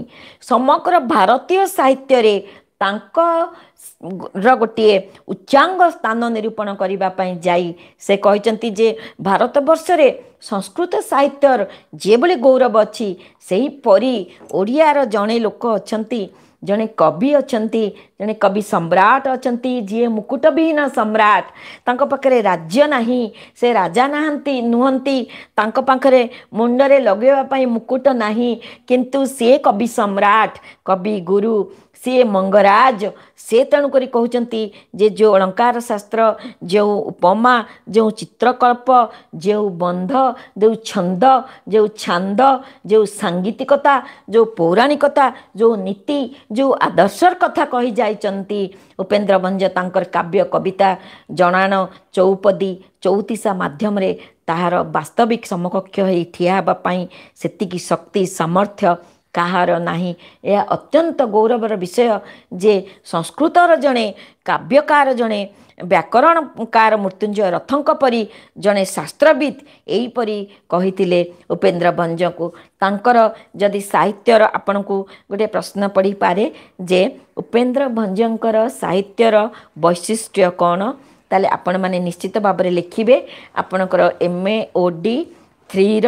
ସମଗ୍ର ଭାରତୀୟ ସାହିତ୍ୟରେ ତାଙ୍କର ଗୋଟିଏ ଉଚ୍ଚାଙ୍ଗ ସ୍ଥାନ ନିରୂପଣ କରିବା ପାଇଁ ଯାଇ ସେ କହିଛନ୍ତି ଯେ ଭାରତବର୍ଷରେ ସଂସ୍କୃତ ସାହିତ୍ୟର ଯେଭଳି ଗୌରବ ଅଛି ସେହିପରି ଓଡ଼ିଆର ଜଣେ ଲୋକ ଅଛନ୍ତି ଜଣେ କବି ଅଛନ୍ତି ଜଣେ କବି ସମ୍ରାଟ ଅଛନ୍ତି ଯିଏ ମୁକୁଟ ବିହୀନ ସମ୍ରାଟ ତାଙ୍କ ପାଖରେ ରାଜ୍ୟ ନାହିଁ ସେ ରାଜା ନାହାନ୍ତି ନୁହନ୍ତି ତାଙ୍କ ପାଖରେ ମୁଣ୍ଡରେ ଲଗେଇବା ପାଇଁ ମୁକୁଟ ନାହିଁ କିନ୍ତୁ ସିଏ କବି ସମ୍ରାଟ କବି ଗୁରୁ ସିଏ ମଙ୍ଗରାଜ ସେ ତେଣୁ କରି କହୁଛନ୍ତି ଯେ ଯେଉଁ ଅଳଙ୍କାର ଶାସ୍ତ୍ର ଯେଉଁ ଉପମା ଯେଉଁ ଚିତ୍ରକଳ୍ପ ଯେଉଁ ବନ୍ଧ ଯେଉଁ ଛନ୍ଦ ଯେଉଁ ଛାନ୍ଦ ଯେଉଁ ସାଙ୍ଗୀତିକତା ଯେଉଁ ପୌରାଣିକତା ଯେଉଁ ନୀତି ଯେଉଁ ଆଦର୍ଶର କଥା କହି ଯାଇଛନ୍ତି ଉପେନ୍ଦ୍ର ଭଞ୍ଜ ତାଙ୍କର କାବ୍ୟ କବିତା ଜଣାଣ ଚଉପଦୀ ଚଉତିଶା ମାଧ୍ୟମରେ ତାହାର ବାସ୍ତବିକ ସମକକ୍ଷ ହୋଇ ଠିଆ ହେବା ପାଇଁ ସେତିକି ଶକ୍ତି ସାମର୍ଥ୍ୟ କାହାର ନାହିଁ ଏହା ଅତ୍ୟନ୍ତ ଗୌରବର ବିଷୟ ଯେ ସଂସ୍କୃତର ଜଣେ କାବ୍ୟକାର ଜଣେ ବ୍ୟାକରଣକାର ମୃତ୍ୟୁଞ୍ଜୟ ରଥଙ୍କ ପରି ଜଣେ ଶାସ୍ତ୍ରବିତ୍ ଏହିପରି କହିଥିଲେ ଉପେନ୍ଦ୍ର ଭଞ୍ଜଙ୍କୁ ତାଙ୍କର ଯଦି ସାହିତ୍ୟର ଆପଣଙ୍କୁ ଗୋଟିଏ ପ୍ରଶ୍ନ ପଡ଼ିପାରେ ଯେ ଉପେନ୍ଦ୍ର ଭଞ୍ଜଙ୍କର ସାହିତ୍ୟର ବୈଶିଷ୍ଟ୍ୟ କ'ଣ ତାହେଲେ ଆପଣମାନେ ନିଶ୍ଚିତ ଭାବରେ ଲେଖିବେ ଆପଣଙ୍କର ଏମ୍ ଏ ଓ ଡି ଥ୍ରୀର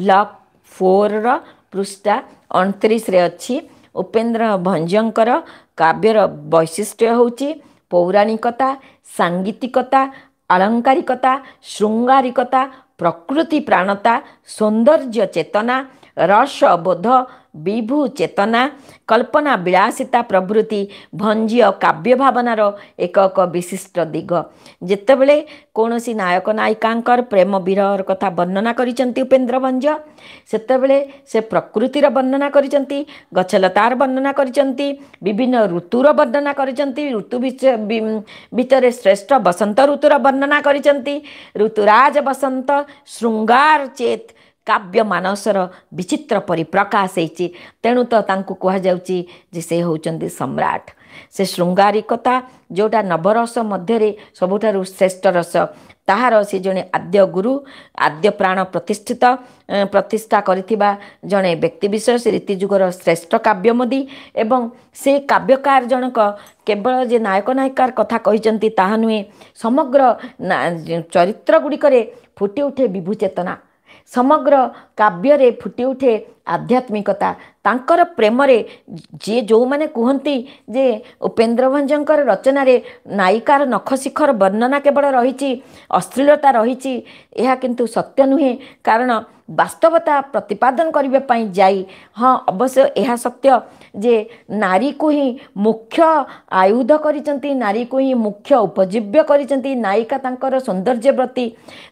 ବ୍ଲକ୍ ଫୋର୍ର ପୃଷ୍ଠା ଅଣତିରିଶରେ ଅଛି ଉପେନ୍ଦ୍ର ଭଞ୍ଜଙ୍କର କାବ୍ୟର ବୈଶିଷ୍ଟ୍ୟ ହେଉଛି ପୌରାଣିକତା ସାଙ୍ଗୀତିକତା ଆଳଙ୍କାରିକତା ଶୃଙ୍ଗାରିକତା ପ୍ରକୃତି ପ୍ରାଣତା ସୌନ୍ଦର୍ଯ୍ୟ ଚେତନା ରସ ବୋଧ ବିଭୁ ଚେତନା କଳ୍ପନା ବିଳାସିତା ପ୍ରଭୃତି ଭଞ୍ଜୀୟ କାବ୍ୟ ଭାବନାର ଏକ ଏକ ବିଶିଷ୍ଟ ଦିଗ ଯେତେବେଳେ କୌଣସି ନାୟକ ନାୟିକାଙ୍କର ପ୍ରେମ ବିରହର କଥା ବର୍ଣ୍ଣନା କରିଛନ୍ତି ଉପେନ୍ଦ୍ର ଭଞ୍ଜ ସେତେବେଳେ ସେ ପ୍ରକୃତିର ବର୍ଣ୍ଣନା କରିଛନ୍ତି ଗଛଲତାର ବର୍ଣ୍ଣନା କରିଛନ୍ତି ବିଭିନ୍ନ ଋତୁର ବର୍ଣ୍ଣନା କରିଛନ୍ତି ଋତୁ ଭିତରେ ଶ୍ରେଷ୍ଠ ବସନ୍ତ ଋତୁର ବର୍ଣ୍ଣନା କରିଛନ୍ତି ଋତୁରାଜ ବସନ୍ତ ଶୃଙ୍ଗାର ଚେତ୍ କାବ୍ୟ ମାନସର ବିଚିତ୍ର ପରିପ୍ରକାଶ ହେଇଛି ତେଣୁ ତ ତାଙ୍କୁ କୁହାଯାଉଛି ଯେ ସେ ହେଉଛନ୍ତି ସମ୍ରାଟ ସେ ଶୃଙ୍ଗାରିକତା ଯେଉଁଟା ନବରସ ମଧ୍ୟରେ ସବୁଠାରୁ ଶ୍ରେଷ୍ଠ ରସ ତାହାର ସେ ଜଣେ ଆଦ୍ୟ ଗୁରୁ ଆଦ୍ୟ ପ୍ରାଣ ପ୍ରତିଷ୍ଠିତ ପ୍ରତିଷ୍ଠା କରିଥିବା ଜଣେ ବ୍ୟକ୍ତିବିଶେଷ ରୀତିଯୁଗର ଶ୍ରେଷ୍ଠ କାବ୍ୟ ମୋଦୀ ଏବଂ ସେ କାବ୍ୟକାର ଜଣକ କେବଳ ଯେ ନାୟକ ନାୟିକାର କଥା କହିଛନ୍ତି ତାହା ନୁହେଁ ସମଗ୍ର ଚରିତ୍ର ଗୁଡ଼ିକରେ ଫୁଟି ଉଠେ ବିଭୁ ଚେତନା ସମଗ୍ର କାବ୍ୟରେ ଫୁଟି ଉଠେ ଆଧ୍ୟାତ୍ମିକତା ତାଙ୍କର ପ୍ରେମରେ ଯିଏ ଯେଉଁମାନେ କୁହନ୍ତି ଯେ ଉପେନ୍ଦ୍ରଭଞ୍ଜଙ୍କର ରଚନାରେ ନାୟିକାର ନଖ ଶିଖର ବର୍ଣ୍ଣନା କେବଳ ରହିଛି ଅଶ୍ଳୀଳତା ରହିଛି ଏହା କିନ୍ତୁ ସତ୍ୟ ନୁହେଁ କାରଣ ବାସ୍ତବତା ପ୍ରତିପାଦନ କରିବା ପାଇଁ ଯାଇ ହଁ ଅବଶ୍ୟ ଏହା ସତ୍ୟ ଯେ ନାରୀକୁ ହିଁ ମୁଖ୍ୟ ଆୟୁଧ କରିଛନ୍ତି ନାରୀକୁ ହିଁ ମୁଖ୍ୟ ଉପଜୀବ୍ୟ କରିଛନ୍ତି ନାୟିକା ତାଙ୍କର ସୌନ୍ଦର୍ଯ୍ୟ ପ୍ରତି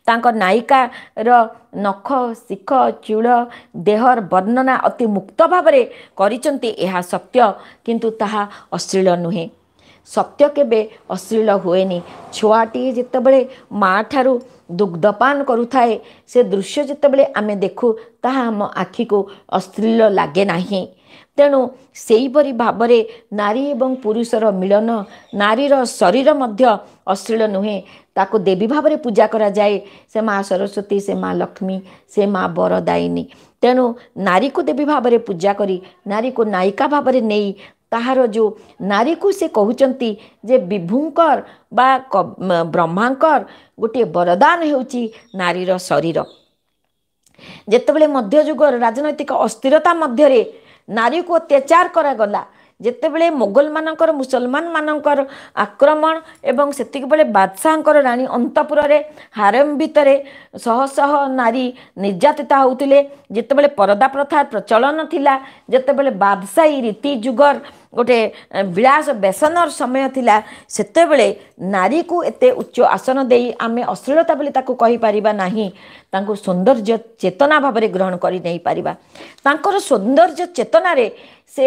ତାଙ୍କ ନାୟିକାର ନଖ ଶିଖ ଚୂଳ ଦେହର ବର୍ଣ୍ଣନା ଅତି ମୁକ୍ତ ଭାବରେ କରିଛନ୍ତି ଏହା ସତ୍ୟ କିନ୍ତୁ ତାହା ଅଶ୍ଳୀଳ ନୁହେଁ ସତ୍ୟ କେବେ ଅଶ୍ଳୀଳ ହୁଏନି ଛୁଆଟିଏ ଯେତେବେଳେ ମା' ଠାରୁ ଦୁଗ୍ଧପାନ କରୁଥାଏ ସେ ଦୃଶ୍ୟ ଯେତେବେଳେ ଆମେ ଦେଖୁ ତାହା ଆମ ଆଖିକୁ ଅଶ୍ଳୀଳ ଲାଗେ ନାହିଁ ତେଣୁ ସେହିପରି ଭାବରେ ନାରୀ ଏବଂ ପୁରୁଷର ମିଳନ ନାରୀର ଶରୀର ମଧ୍ୟ ଅଶ୍ଳୀଳ ନୁହେଁ ताको देवी भाव पूजा करा जाए से माँ सरस्वती से माँ लक्ष्मी से माँ बरदायनी तेणु नारी को देवी भाव पूजा करी नारी को नायिका भाव में नहीं तहार जो नारी को से कहते जे विभुंकर ब्रह्मांकर गोटे बरदान हो होारी शरीर जिते बुगर राजनैतिक अस्थिरता मध्य नारी को अत्याचार करा गला ଯେତେବେଳେ ମୋଗଲମାନଙ୍କର ମୁସଲମାନମାନଙ୍କର ଆକ୍ରମଣ ଏବଂ ସେତିକିବେଳେ ବାଦଶାହଙ୍କର ରାଣୀ ଅନ୍ତପୁରରେ ହାରମ ଭିତରେ ଶହ ଶହ ନାରୀ ନିର୍ଯାତିତ ହେଉଥିଲେ ଯେତେବେଳେ ପରଦା ପ୍ରଥା ପ୍ରଚଳନ ଥିଲା ଯେତେବେଳେ ବାଦଶାହୀ ରୀତି ଯୁଗର ଗୋଟେ ବିଳାସ ବ୍ୟସନର ସମୟ ଥିଲା ସେତେବେଳେ ନାରୀକୁ ଏତେ ଉଚ୍ଚ ଆସନ ଦେଇ ଆମେ ଅଶ୍ଳୀଳତା ବୋଲି ତାକୁ କହିପାରିବା ନାହିଁ ତାଙ୍କୁ ସୌନ୍ଦର୍ଯ୍ୟ ଚେତନା ଭାବରେ ଗ୍ରହଣ କରି ନେଇପାରିବା ତାଙ୍କର ସୌନ୍ଦର୍ଯ୍ୟ ଚେତନାରେ ସେ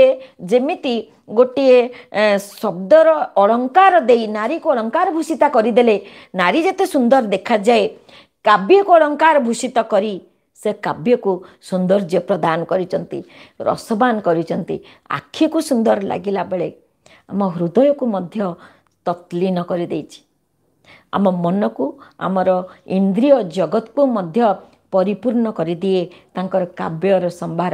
ଯେମିତି ଗୋଟିଏ ଶବ୍ଦର ଅଳଙ୍କାର ଦେଇ ନାରୀକୁ ଅଳଙ୍କାର ଭୂଷିତା କରିଦେଲେ ନାରୀ ଯେତେ ସୁନ୍ଦର ଦେଖାଯାଏ କାବ୍ୟକୁ ଅଳଙ୍କାର ଭୂଷିତ କରି ସେ କାବ୍ୟକୁ ସୌନ୍ଦର୍ଯ୍ୟ ପ୍ରଦାନ କରିଛନ୍ତି ରସବାନ କରିଛନ୍ତି ଆଖିକୁ ସୁନ୍ଦର ଲାଗିଲା ବେଳେ ଆମ ହୃଦୟକୁ ମଧ୍ୟ ତତ୍ଲିନ କରିଦେଇଛି ଆମ ମନକୁ ଆମର ଇନ୍ଦ୍ରିୟ ଜଗତକୁ ମଧ୍ୟ ପରିପୂର୍ଣ୍ଣ କରିଦିଏ ତାଙ୍କର କାବ୍ୟର ସମ୍ଭାର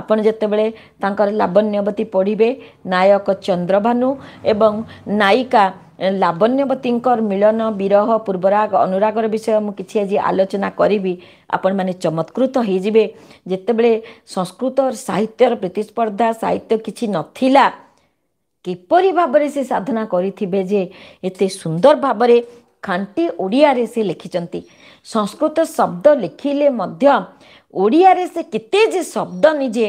ଆପଣ ଯେତେବେଳେ ତାଙ୍କର ଲାବଣ୍ୟବତୀ ପଢ଼ିବେ ନାୟକ ଚନ୍ଦ୍ରଭାନୁ ଏବଂ ନାୟିକା ଲାବଣ୍ୟବତୀଙ୍କର ମିଳନ ବିରହ ପୂର୍ବରାଗ ଅନୁରାଗର ବିଷୟ ମୁଁ କିଛି ଆଜି ଆଲୋଚନା କରିବି ଆପଣମାନେ ଚମତ୍କୃତ ହୋଇଯିବେ ଯେତେବେଳେ ସଂସ୍କୃତ ସାହିତ୍ୟର ପ୍ରତିସ୍ପର୍ଦ୍ଧା ସାହିତ୍ୟ କିଛି ନଥିଲା କିପରି ଭାବରେ ସେ ସାଧନା କରିଥିବେ ଯେ ଏତେ ସୁନ୍ଦର ଭାବରେ ଖାଣ୍ଟି ଓଡ଼ିଆରେ ସେ ଲେଖିଛନ୍ତି ସଂସ୍କୃତ ଶବ୍ଦ ଲେଖିଲେ ମଧ୍ୟ ଓଡ଼ିଆରେ ସେ କେତେ ଯେ ଶବ୍ଦ ନିଜେ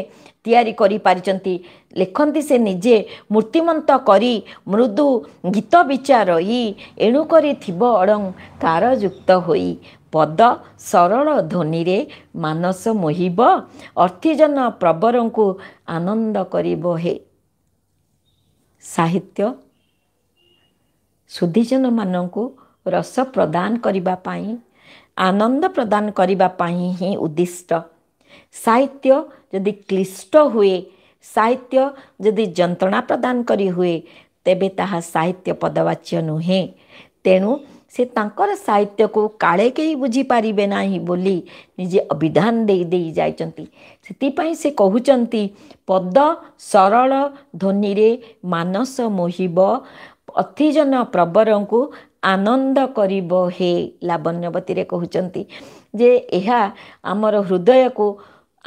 ତିଆରି କରିପାରିଛନ୍ତି ଲେଖନ୍ତି ସେ ନିଜେ ମୂର୍ତ୍ତିମନ୍ତ କରି ମୃଦୁ ଗୀତ ବିଚାର ଇ ଏଣୁକରି ଥିବ ଅଡ଼ଂ କାରଯୁକ୍ତ ହୋଇ ପଦ ସରଳ ଧ୍ୱନିରେ ମାନସ ମୋହିବ ଅର୍ଥିଜନ ପ୍ରବରଙ୍କୁ ଆନନ୍ଦ କରିବ ହେ ସାହିତ୍ୟ ସୁଧିଜନମାନଙ୍କୁ ରସ ପ୍ରଦାନ କରିବା ପାଇଁ आनंद प्रदान करने ही उद्दिष्ट साहित्य जदि क्लिष्ट हुए साहित्य जदि जंत्रणा प्रदान करी हुए तेबे ताहा साहित्य पदवाच्य नुहे तेणु से तांकर साहित्य को काले कई बुझीपर ना बोली निजे अभिधान दे दे जाती से कहते पद सरल ध्वनि मानस मोहब अतिजन प्रबर को ଆନନ୍ଦ କରିବ ହେ ଲାବଣ୍ୟବତୀରେ କହୁଛନ୍ତି ଯେ ଏହା ଆମର ହୃଦୟକୁ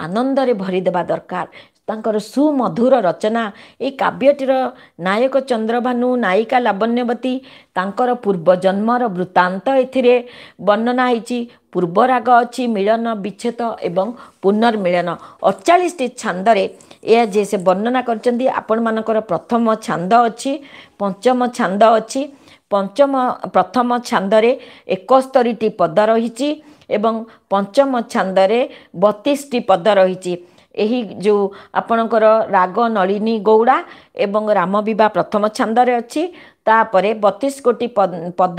ଆନନ୍ଦରେ ଭରିଦେବା ଦରକାର ତାଙ୍କର ସୁମଧୁର ରଚନା ଏଇ କାବ୍ୟଟିର ନାୟକ ଚନ୍ଦ୍ରଭାନୁ ନାୟିକା ଲାବଣ୍ୟବତୀ ତାଙ୍କର ପୂର୍ବ ଜନ୍ମର ବୃତ୍ତାନ୍ତ ଏଥିରେ ବର୍ଣ୍ଣନା ହେଇଛି ରାଗ ଅଛି ମିଳନ ବିଚ୍ଛେଦ ଏବଂ ପୁନର୍ମିଳନ ଅଠଚାଳିଶଟି ଛାନ୍ଦରେ ଏହା ଯେ ସେ ବର୍ଣ୍ଣନା କରିଛନ୍ତି ଆପଣମାନଙ୍କର ପ୍ରଥମ ଛାନ୍ଦ ଅଛି ପଞ୍ଚମ ଛାନ୍ଦ ଅଛି ପଞ୍ଚମ ପ୍ରଥମ ଛାନ୍ଦରେ ଏକସ୍ତରୀଟି ପଦ ରହିଛି ଏବଂ ପଞ୍ଚମ ଛାନ୍ଦରେ ବତିଶଟି ପଦ ରହିଛି ଏହି ଯେଉଁ ଆପଣଙ୍କର ରାଗ ନଳିନୀ ଗୌଡ଼ା ଏବଂ ରାମବିବା ପ୍ରଥମ ଛାନ୍ଦରେ ଅଛି ତାପରେ ବତିଶ କୋଟି ପଦ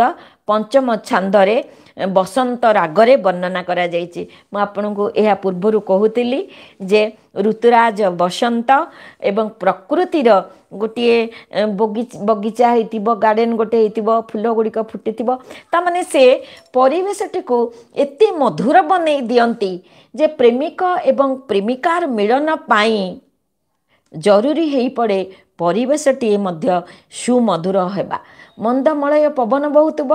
ପଞ୍ଚମ ଛାନ୍ଦରେ ବସନ୍ତ ରାଗରେ ବର୍ଣ୍ଣନା କରାଯାଇଛି ମୁଁ ଆପଣଙ୍କୁ ଏହା ପୂର୍ବରୁ କହୁଥିଲି ଯେ ଋତୁରାଜ ବସନ୍ତ ଏବଂ ପ୍ରକୃତିର ଗୋଟିଏ ବଗିଚା ହେଇଥିବ ଗାର୍ଡ଼େନ୍ ଗୋଟେ ହେଇଥିବ ଫୁଲ ଗୁଡ଼ିକ ଫୁଟିଥିବ ତାମାନେ ସେ ପରିବେଶଟିକୁ ଏତେ ମଧୁର ବନେଇ ଦିଅନ୍ତି ଯେ ପ୍ରେମିକ ଏବଂ ପ୍ରେମିକାର ମିଳନ ପାଇଁ ଜରୁରୀ ହେଇପଡ଼େ ପରିବେଶଟିଏ ମଧ୍ୟ ସୁମଧୁର ହେବା ମନ୍ଦମଳୟ ପବନ ବହୁଥିବ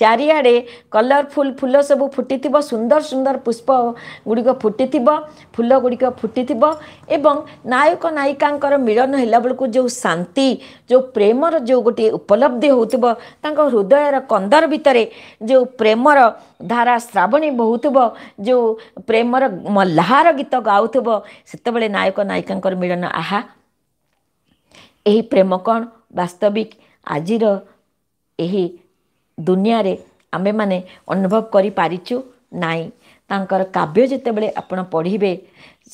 ଚାରିଆଡ଼େ କଲରଫୁଲ୍ ଫୁଲ ସବୁ ଫୁଟିଥିବ ସୁନ୍ଦର ସୁନ୍ଦର ପୁଷ୍ପ ଗୁଡ଼ିକ ଫୁଟିଥିବ ଫୁଲ ଗୁଡ଼ିକ ଫୁଟିଥିବ ଏବଂ ନାୟକ ନାୟିକାଙ୍କର ମିଳନ ହେଲାବେଳକୁ ଯେଉଁ ଶାନ୍ତି ଯେଉଁ ପ୍ରେମର ଯେଉଁ ଗୋଟିଏ ଉପଲବ୍ଧି ହେଉଥିବ ତାଙ୍କ ହୃଦୟର କନ୍ଦର ଭିତରେ ଯେଉଁ ପ୍ରେମର ଧାରା ଶ୍ରାବଣୀ ବହୁଥିବ ଯେଉଁ ପ୍ରେମର ମହ୍ଲାର ଗୀତ ଗାଉଥିବ ସେତେବେଳେ ନାୟକ ନାୟିକାଙ୍କର ମିଳନ ଆହା ଏହି ପ୍ରେମ କ'ଣ ବାସ୍ତବିକ ଆଜିର ଏହି ଦୁନିଆରେ ଆମେମାନେ ଅନୁଭବ କରିପାରିଛୁ ନାହିଁ ତାଙ୍କର କାବ୍ୟ ଯେତେବେଳେ ଆପଣ ପଢ଼ିବେ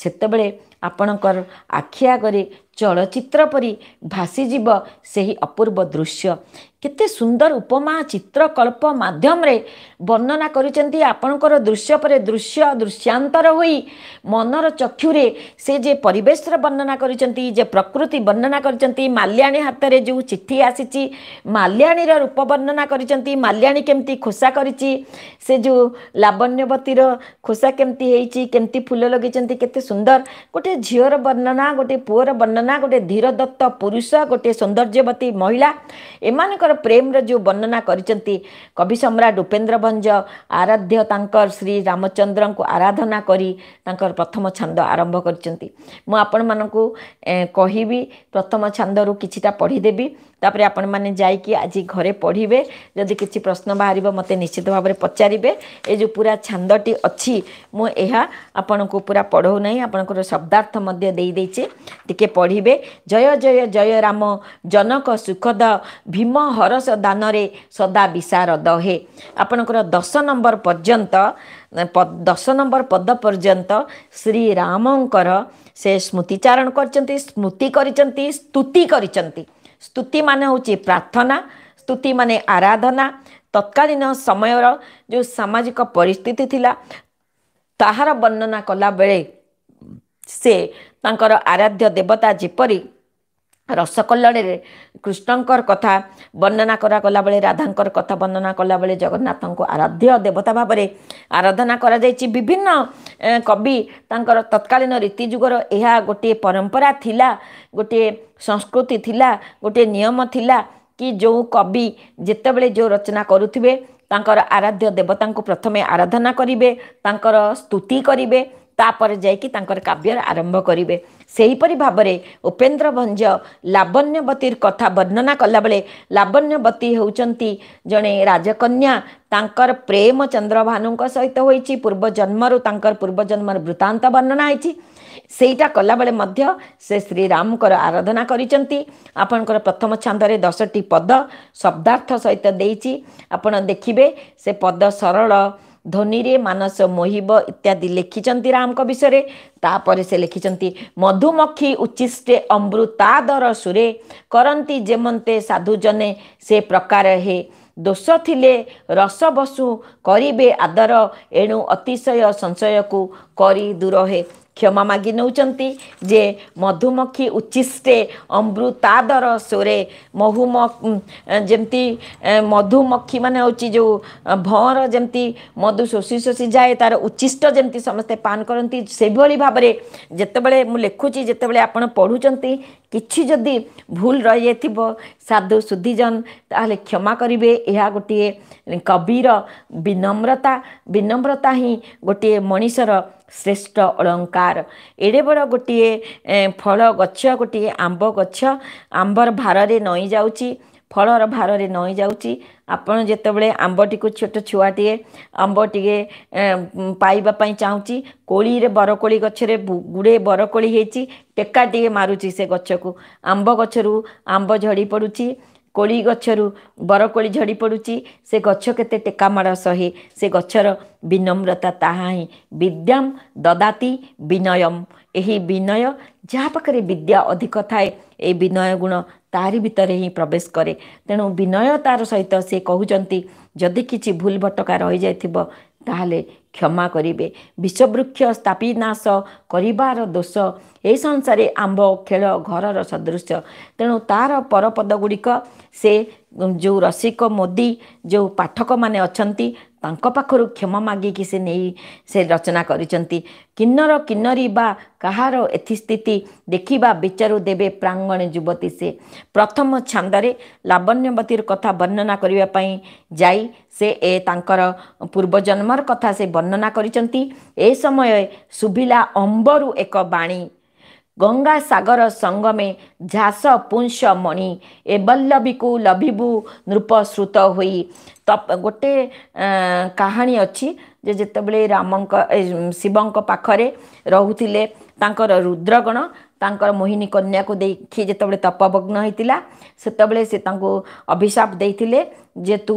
ସେତେବେଳେ ଆପଣଙ୍କର ଆଖି ଆଗରେ ଚଳଚ୍ଚିତ୍ର ପରି ଭାସିଯିବ ସେହି ଅପୂର୍ବ ଦୃଶ୍ୟ କେତେ ସୁନ୍ଦର ଉପମା ଚିତ୍ରକଳ୍ପ ମାଧ୍ୟମରେ ବର୍ଣ୍ଣନା କରିଛନ୍ତି ଆପଣଙ୍କର ଦୃଶ୍ୟ ପରେ ଦୃଶ୍ୟ ଦୃଶ୍ୟାନ୍ତର ହୋଇ ମନର ଚକ୍ଷୁରେ ସେ ଯେ ପରିବେଶର ବର୍ଣ୍ଣନା କରିଛନ୍ତି ଯେ ପ୍ରକୃତି ବର୍ଣ୍ଣନା କରିଛନ୍ତି ମାଲ୍ୟାଣୀ ହାତରେ ଯେଉଁ ଚିଠି ଆସିଛି ମାଲ୍ୟାଣୀର ରୂପ ବର୍ଣ୍ଣନା କରିଛନ୍ତି ମାଲ୍ୟାଣୀ କେମିତି ଖୋସା କରିଛି ସେ ଯେଉଁ ଲାବଣ୍ୟବତୀର ଖୋସା କେମିତି ହେଇଛି କେମିତି ଫୁଲ ଲଗେଇଛନ୍ତି କେତେ ସୁନ୍ଦର ଗୋଟିଏ ଝିଅର ବର୍ଣ୍ଣନା ଗୋଟିଏ ପୁଅର ବର୍ଣ୍ଣନା ଗୋଟିଏ ଦତ୍ତ ପୁରୁଷ ଗୋଟିଏ ସୌନ୍ଦର୍ଯ୍ୟବତୀ ମହିଳା ଏମାନଙ୍କ ତାଙ୍କର ପ୍ରେମର ଯେଉଁ ବର୍ଣ୍ଣନା କରିଛନ୍ତି କବି ସମ୍ରାଟ ଉପେନ୍ଦ୍ର ଭଞ୍ଜ ଆରାଧ୍ୟ ତାଙ୍କର ଶ୍ରୀ ରାମଚନ୍ଦ୍ରଙ୍କୁ ଆରାଧନା କରି ତାଙ୍କର ପ୍ରଥମ ଛାନ୍ଦ ଆରମ୍ଭ କରିଛନ୍ତି ମୁଁ ଆପଣମାନଙ୍କୁ କହିବି ପ୍ରଥମ ଛାନ୍ଦରୁ କିଛିଟା ପଢ଼ିଦେବି ତାପରେ ଆପଣମାନେ ଯାଇକି ଆଜି ଘରେ ପଢ଼ିବେ ଯଦି କିଛି ପ୍ରଶ୍ନ ବାହାରିବ ମୋତେ ନିଶ୍ଚିତ ଭାବରେ ପଚାରିବେ ଏ ଯେଉଁ ପୁରା ଛାନ୍ଦଟି ଅଛି ମୁଁ ଏହା ଆପଣଙ୍କୁ ପୁରା ପଢ଼ଉ ନାହିଁ ଆପଣଙ୍କର ଶବ୍ଦାର୍ଥ ମଧ୍ୟ ଦେଇଦେଇଛି ଟିକେ ପଢ଼ିବେ ଜୟ ଜୟ ଜୟ ରାମ ଜନକ ସୁଖଦ ଭୀମ ହରସ ଦାନରେ ସଦା ବିଶାରଦ ହେ ଆପଣଙ୍କର ଦଶ ନମ୍ବର ପର୍ଯ୍ୟନ୍ତ ଦଶ ନମ୍ବର ପଦ ପର୍ଯ୍ୟନ୍ତ ଶ୍ରୀରାମଙ୍କର ସେ ସ୍ମୃତିଚାରଣ କରିଛନ୍ତି ସ୍ମୃତି କରିଛନ୍ତି ସ୍ତୁତି କରିଛନ୍ତି ସ୍ତୁତି ମାନେ ହେଉଛି ପ୍ରାର୍ଥନା ସ୍ତୁତି ମାନେ ଆରାଧନା ତତ୍କାଳୀନ ସମୟର ଯେଉଁ ସାମାଜିକ ପରିସ୍ଥିତି ଥିଲା ତାହାର ବର୍ଣ୍ଣନା କଲାବେଳେ ସେ ତାଙ୍କର ଆରାଧ୍ୟ ଦେବତା ଯେପରି ରସକଲରେ କୃଷ୍ଣଙ୍କର କଥା ବର୍ଣ୍ଣନା କରାଗଲାବେଳେ ରାଧାଙ୍କର କଥା ବର୍ଣ୍ଣନା କଲାବେଳେ ଜଗନ୍ନାଥଙ୍କୁ ଆରାଧ୍ୟ ଦେବତା ଭାବରେ ଆରାଧନା କରାଯାଇଛି ବିଭିନ୍ନ କବି ତାଙ୍କର ତତ୍କାଳୀନ ରୀତି ଯୁଗର ଏହା ଗୋଟିଏ ପରମ୍ପରା ଥିଲା ଗୋଟିଏ ସଂସ୍କୃତି ଥିଲା ଗୋଟିଏ ନିୟମ ଥିଲା କି ଯେଉଁ କବି ଯେତେବେଳେ ଯେଉଁ ରଚନା କରୁଥିବେ ତାଙ୍କର ଆରାଧ୍ୟ ଦେବତାଙ୍କୁ ପ୍ରଥମେ ଆରାଧନା କରିବେ ତାଙ୍କର ସ୍ତୁତି କରିବେ तापर जाकर कव्यर आरंभ करे से हीपरी भाव उपेन्द्र भंज लावण्यवती कथा वर्णना कला बेले लावण्यवती हूँ जड़े राजकन्या प्रेम चंद्रभानु सहित तो होती पूर्व जन्मरु तक पूर्व जन्म वृत्तांत वर्णना होटा कला बेले से श्रीराम को आराधना कर प्रथम छांद दस टी पद शब्दार्थ सहित देखिए से पद सरल ଧ୍ୱନିରେ ମାନସ ମୋହିବ ଇତ୍ୟାଦି ଲେଖିଛନ୍ତି ରାମଙ୍କ ବିଷୟରେ ତାପରେ ସେ ଲେଖିଛନ୍ତି ମଧୁମକ୍ଷୀ ଉଚ୍ଚିଷ୍ଟେ ଅମୃତା ଦର ସୁରେ କରନ୍ତି ଯେମନ୍ତେ ସାଧୁଜନେ ସେ ପ୍ରକାର ହେ ଦୋଷ ଥିଲେ ରସ ବସୁ କରିବେ ଆଦର ଏଣୁ ଅତିଶୟ ସଂଶୟକୁ କରି ଦୂର ହେ क्षमा मागि जे मधुमक्खी उच्चिष्टे अमृतादर सोरे महुम जमती मधुमक्खी मान जो भर जमी मधु शोषी शोषी जाए तार उच्चिष्ट जमी समस्ते पान करती से भाई भाव में जोबले मुझुची जो आप पढ़ुं किदी भूल रही थो साधु सुधिजन ताल क्षमा करे यह गोटे कविर विनम्रता विनम्रता ही गोटे मनीषर ଶ୍ରେଷ୍ଠ ଅଳଙ୍କାର ଏଡ଼େ ବଡ଼ ଗୋଟିଏ ଫଳ ଗଛ ଗୋଟିଏ ଆମ୍ବ ଗଛ ଆମ୍ବର ଭାରରେ ନଈ ଯାଉଛି ଫଳର ଭାରରେ ନଇ ଯାଉଛି ଆପଣ ଯେତେବେଳେ ଆମ୍ବଟିକୁ ଛୋଟ ଛୁଆଟିଏ ଆମ୍ବ ଟିକେ ପାଇବା ପାଇଁ ଚାହୁଁଛି କୋଳିରେ ବରକୋଳି ଗଛରେ ଗୁଡ଼େ ବରକୋଳି ହେଇଛି ଟେକା ଟିକେ ମାରୁଛି ସେ ଗଛକୁ ଆମ୍ବ ଗଛରୁ ଆମ୍ବ ଝଡ଼ି ପଡ଼ୁଛି କୋଳି ଗଛରୁ ବରକୋଳି ଝଡ଼ି ପଡ଼ୁଛି ସେ ଗଛ କେତେ ଟେକା ମାଡ଼ ସହେ ସେ ଗଛର ବିନମ୍ରତା ତାହା ହିଁ ବିଦ୍ୟାମ ଦଦାତି ବିନୟମ ଏହି ବିନୟ ଯାହା ପାଖରେ ବିଦ୍ୟା ଅଧିକ ଥାଏ ଏହି ବିନୟ ଗୁଣ ତାରି ଭିତରେ ହିଁ ପ୍ରବେଶ କରେ ତେଣୁ ବିନୟ ତାର ସହିତ ସେ କହୁଛନ୍ତି ଯଦି କିଛି ଭୁଲ ଭଟକା ରହିଯାଇଥିବ ତାହେଲେ କ୍ଷମା କରିବେ ବିଷବୃକ୍ଷ ସ୍ଥାପିନାଶ କରିବାର ଦୋଷ ଏ ସଂସାରେ ଆମ୍ବ ଖେଳ ଘରର ସଦୃଶ ତେଣୁ ତାର ପରପଦଗୁଡ଼ିକ ସେ ଯେଉଁ ରସିକ ମୋଦି ଯେଉଁ ପାଠକମାନେ ଅଛନ୍ତି ତାଙ୍କ ପାଖରୁ କ୍ଷମା ମାଗିକି ସେ ନେଇ ସେ ରଚନା କରିଛନ୍ତି କିନ୍ନର କିନ୍ନରି ବା କାହାର ଏଥିସ୍ଥିତି ଦେଖିବା ବିଚାରୁ ଦେବେ ପ୍ରାଙ୍ଗଣ ଯୁବତୀ ସେ ପ୍ରଥମ ଛାନ୍ଦରେ ଲାବଣ୍ୟବତୀର କଥା ବର୍ଣ୍ଣନା କରିବା ପାଇଁ ଯାଇ ସେ ଏ ତାଙ୍କର ପୂର୍ବଜନ୍ମର କଥା ସେ ବର୍ଣ୍ଣନା କରିଛନ୍ତି ଏ ସମୟ ଶୁଭିଲା ଅମ୍ବରୁ ଏକ ବାଣୀ ଗଙ୍ଗାସାଗର ସଙ୍ଗମେ ଝାସ ପୁଂସ ମଣି ଏ ବଲ୍ଲବିକୁ ଲଭିବୁ ନୃପଶ୍ରୁତ ହୋଇ ତପ ଗୋଟେ କାହାଣୀ ଅଛି ଯେ ଯେତେବେଳେ ରାମଙ୍କ ଶିବଙ୍କ ପାଖରେ ରହୁଥିଲେ ତାଙ୍କର ରୁଦ୍ରଗଣ ତାଙ୍କର ମୋହିନୀ କନ୍ୟାକୁ ଦେଖି ଯେତେବେଳେ ତପଭଗ୍ନ ହୋଇଥିଲା ସେତେବେଳେ ସେ ତାଙ୍କୁ ଅଭିଶାପ ଦେଇଥିଲେ ଯେ ତୁ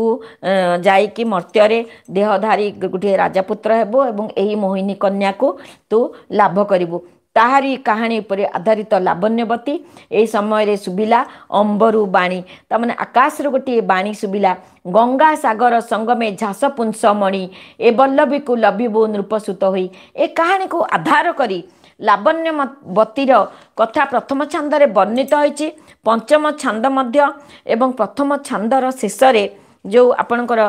ଯାଇକି ମର୍ତ୍ତ୍ୟରେ ଦେହଧାରୀ ଗୋଟିଏ ରାଜାପୁତ୍ର ହେବୁ ଏବଂ ଏହି ମୋହିନୀ କନ୍ୟାକୁ ତୁ ଲାଭ କରିବୁ ତାହାରି କାହାଣୀ ଉପରେ ଆଧାରିତ ଲାବଣ୍ୟବତୀ ଏହି ସମୟରେ ଶୁଭିଲା ଅମ୍ବରୁ ବାଣୀ ତାମାନେ ଆକାଶରୁ ଗୋଟିଏ ବାଣୀ ଶୁଭିଲା ଗଙ୍ଗା ସାଗର ସଙ୍ଗମେ ଝାସପୁଂସ ମଣି ଏ ବଲ୍ଲଭୀକୁ ଲଭିବୁ ନୃପସୂତ ହୋଇ ଏ କାହାଣୀକୁ ଆଧାର କରି ଲାବଣ୍ୟ ବତୀର କଥା ପ୍ରଥମ ଛାନ୍ଦରେ ବର୍ଣ୍ଣିତ ହୋଇଛି ପଞ୍ଚମ ଛାନ୍ଦ ମଧ୍ୟ ଏବଂ ପ୍ରଥମ ଛାନ୍ଦର ଶେଷରେ ଯେଉଁ ଆପଣଙ୍କର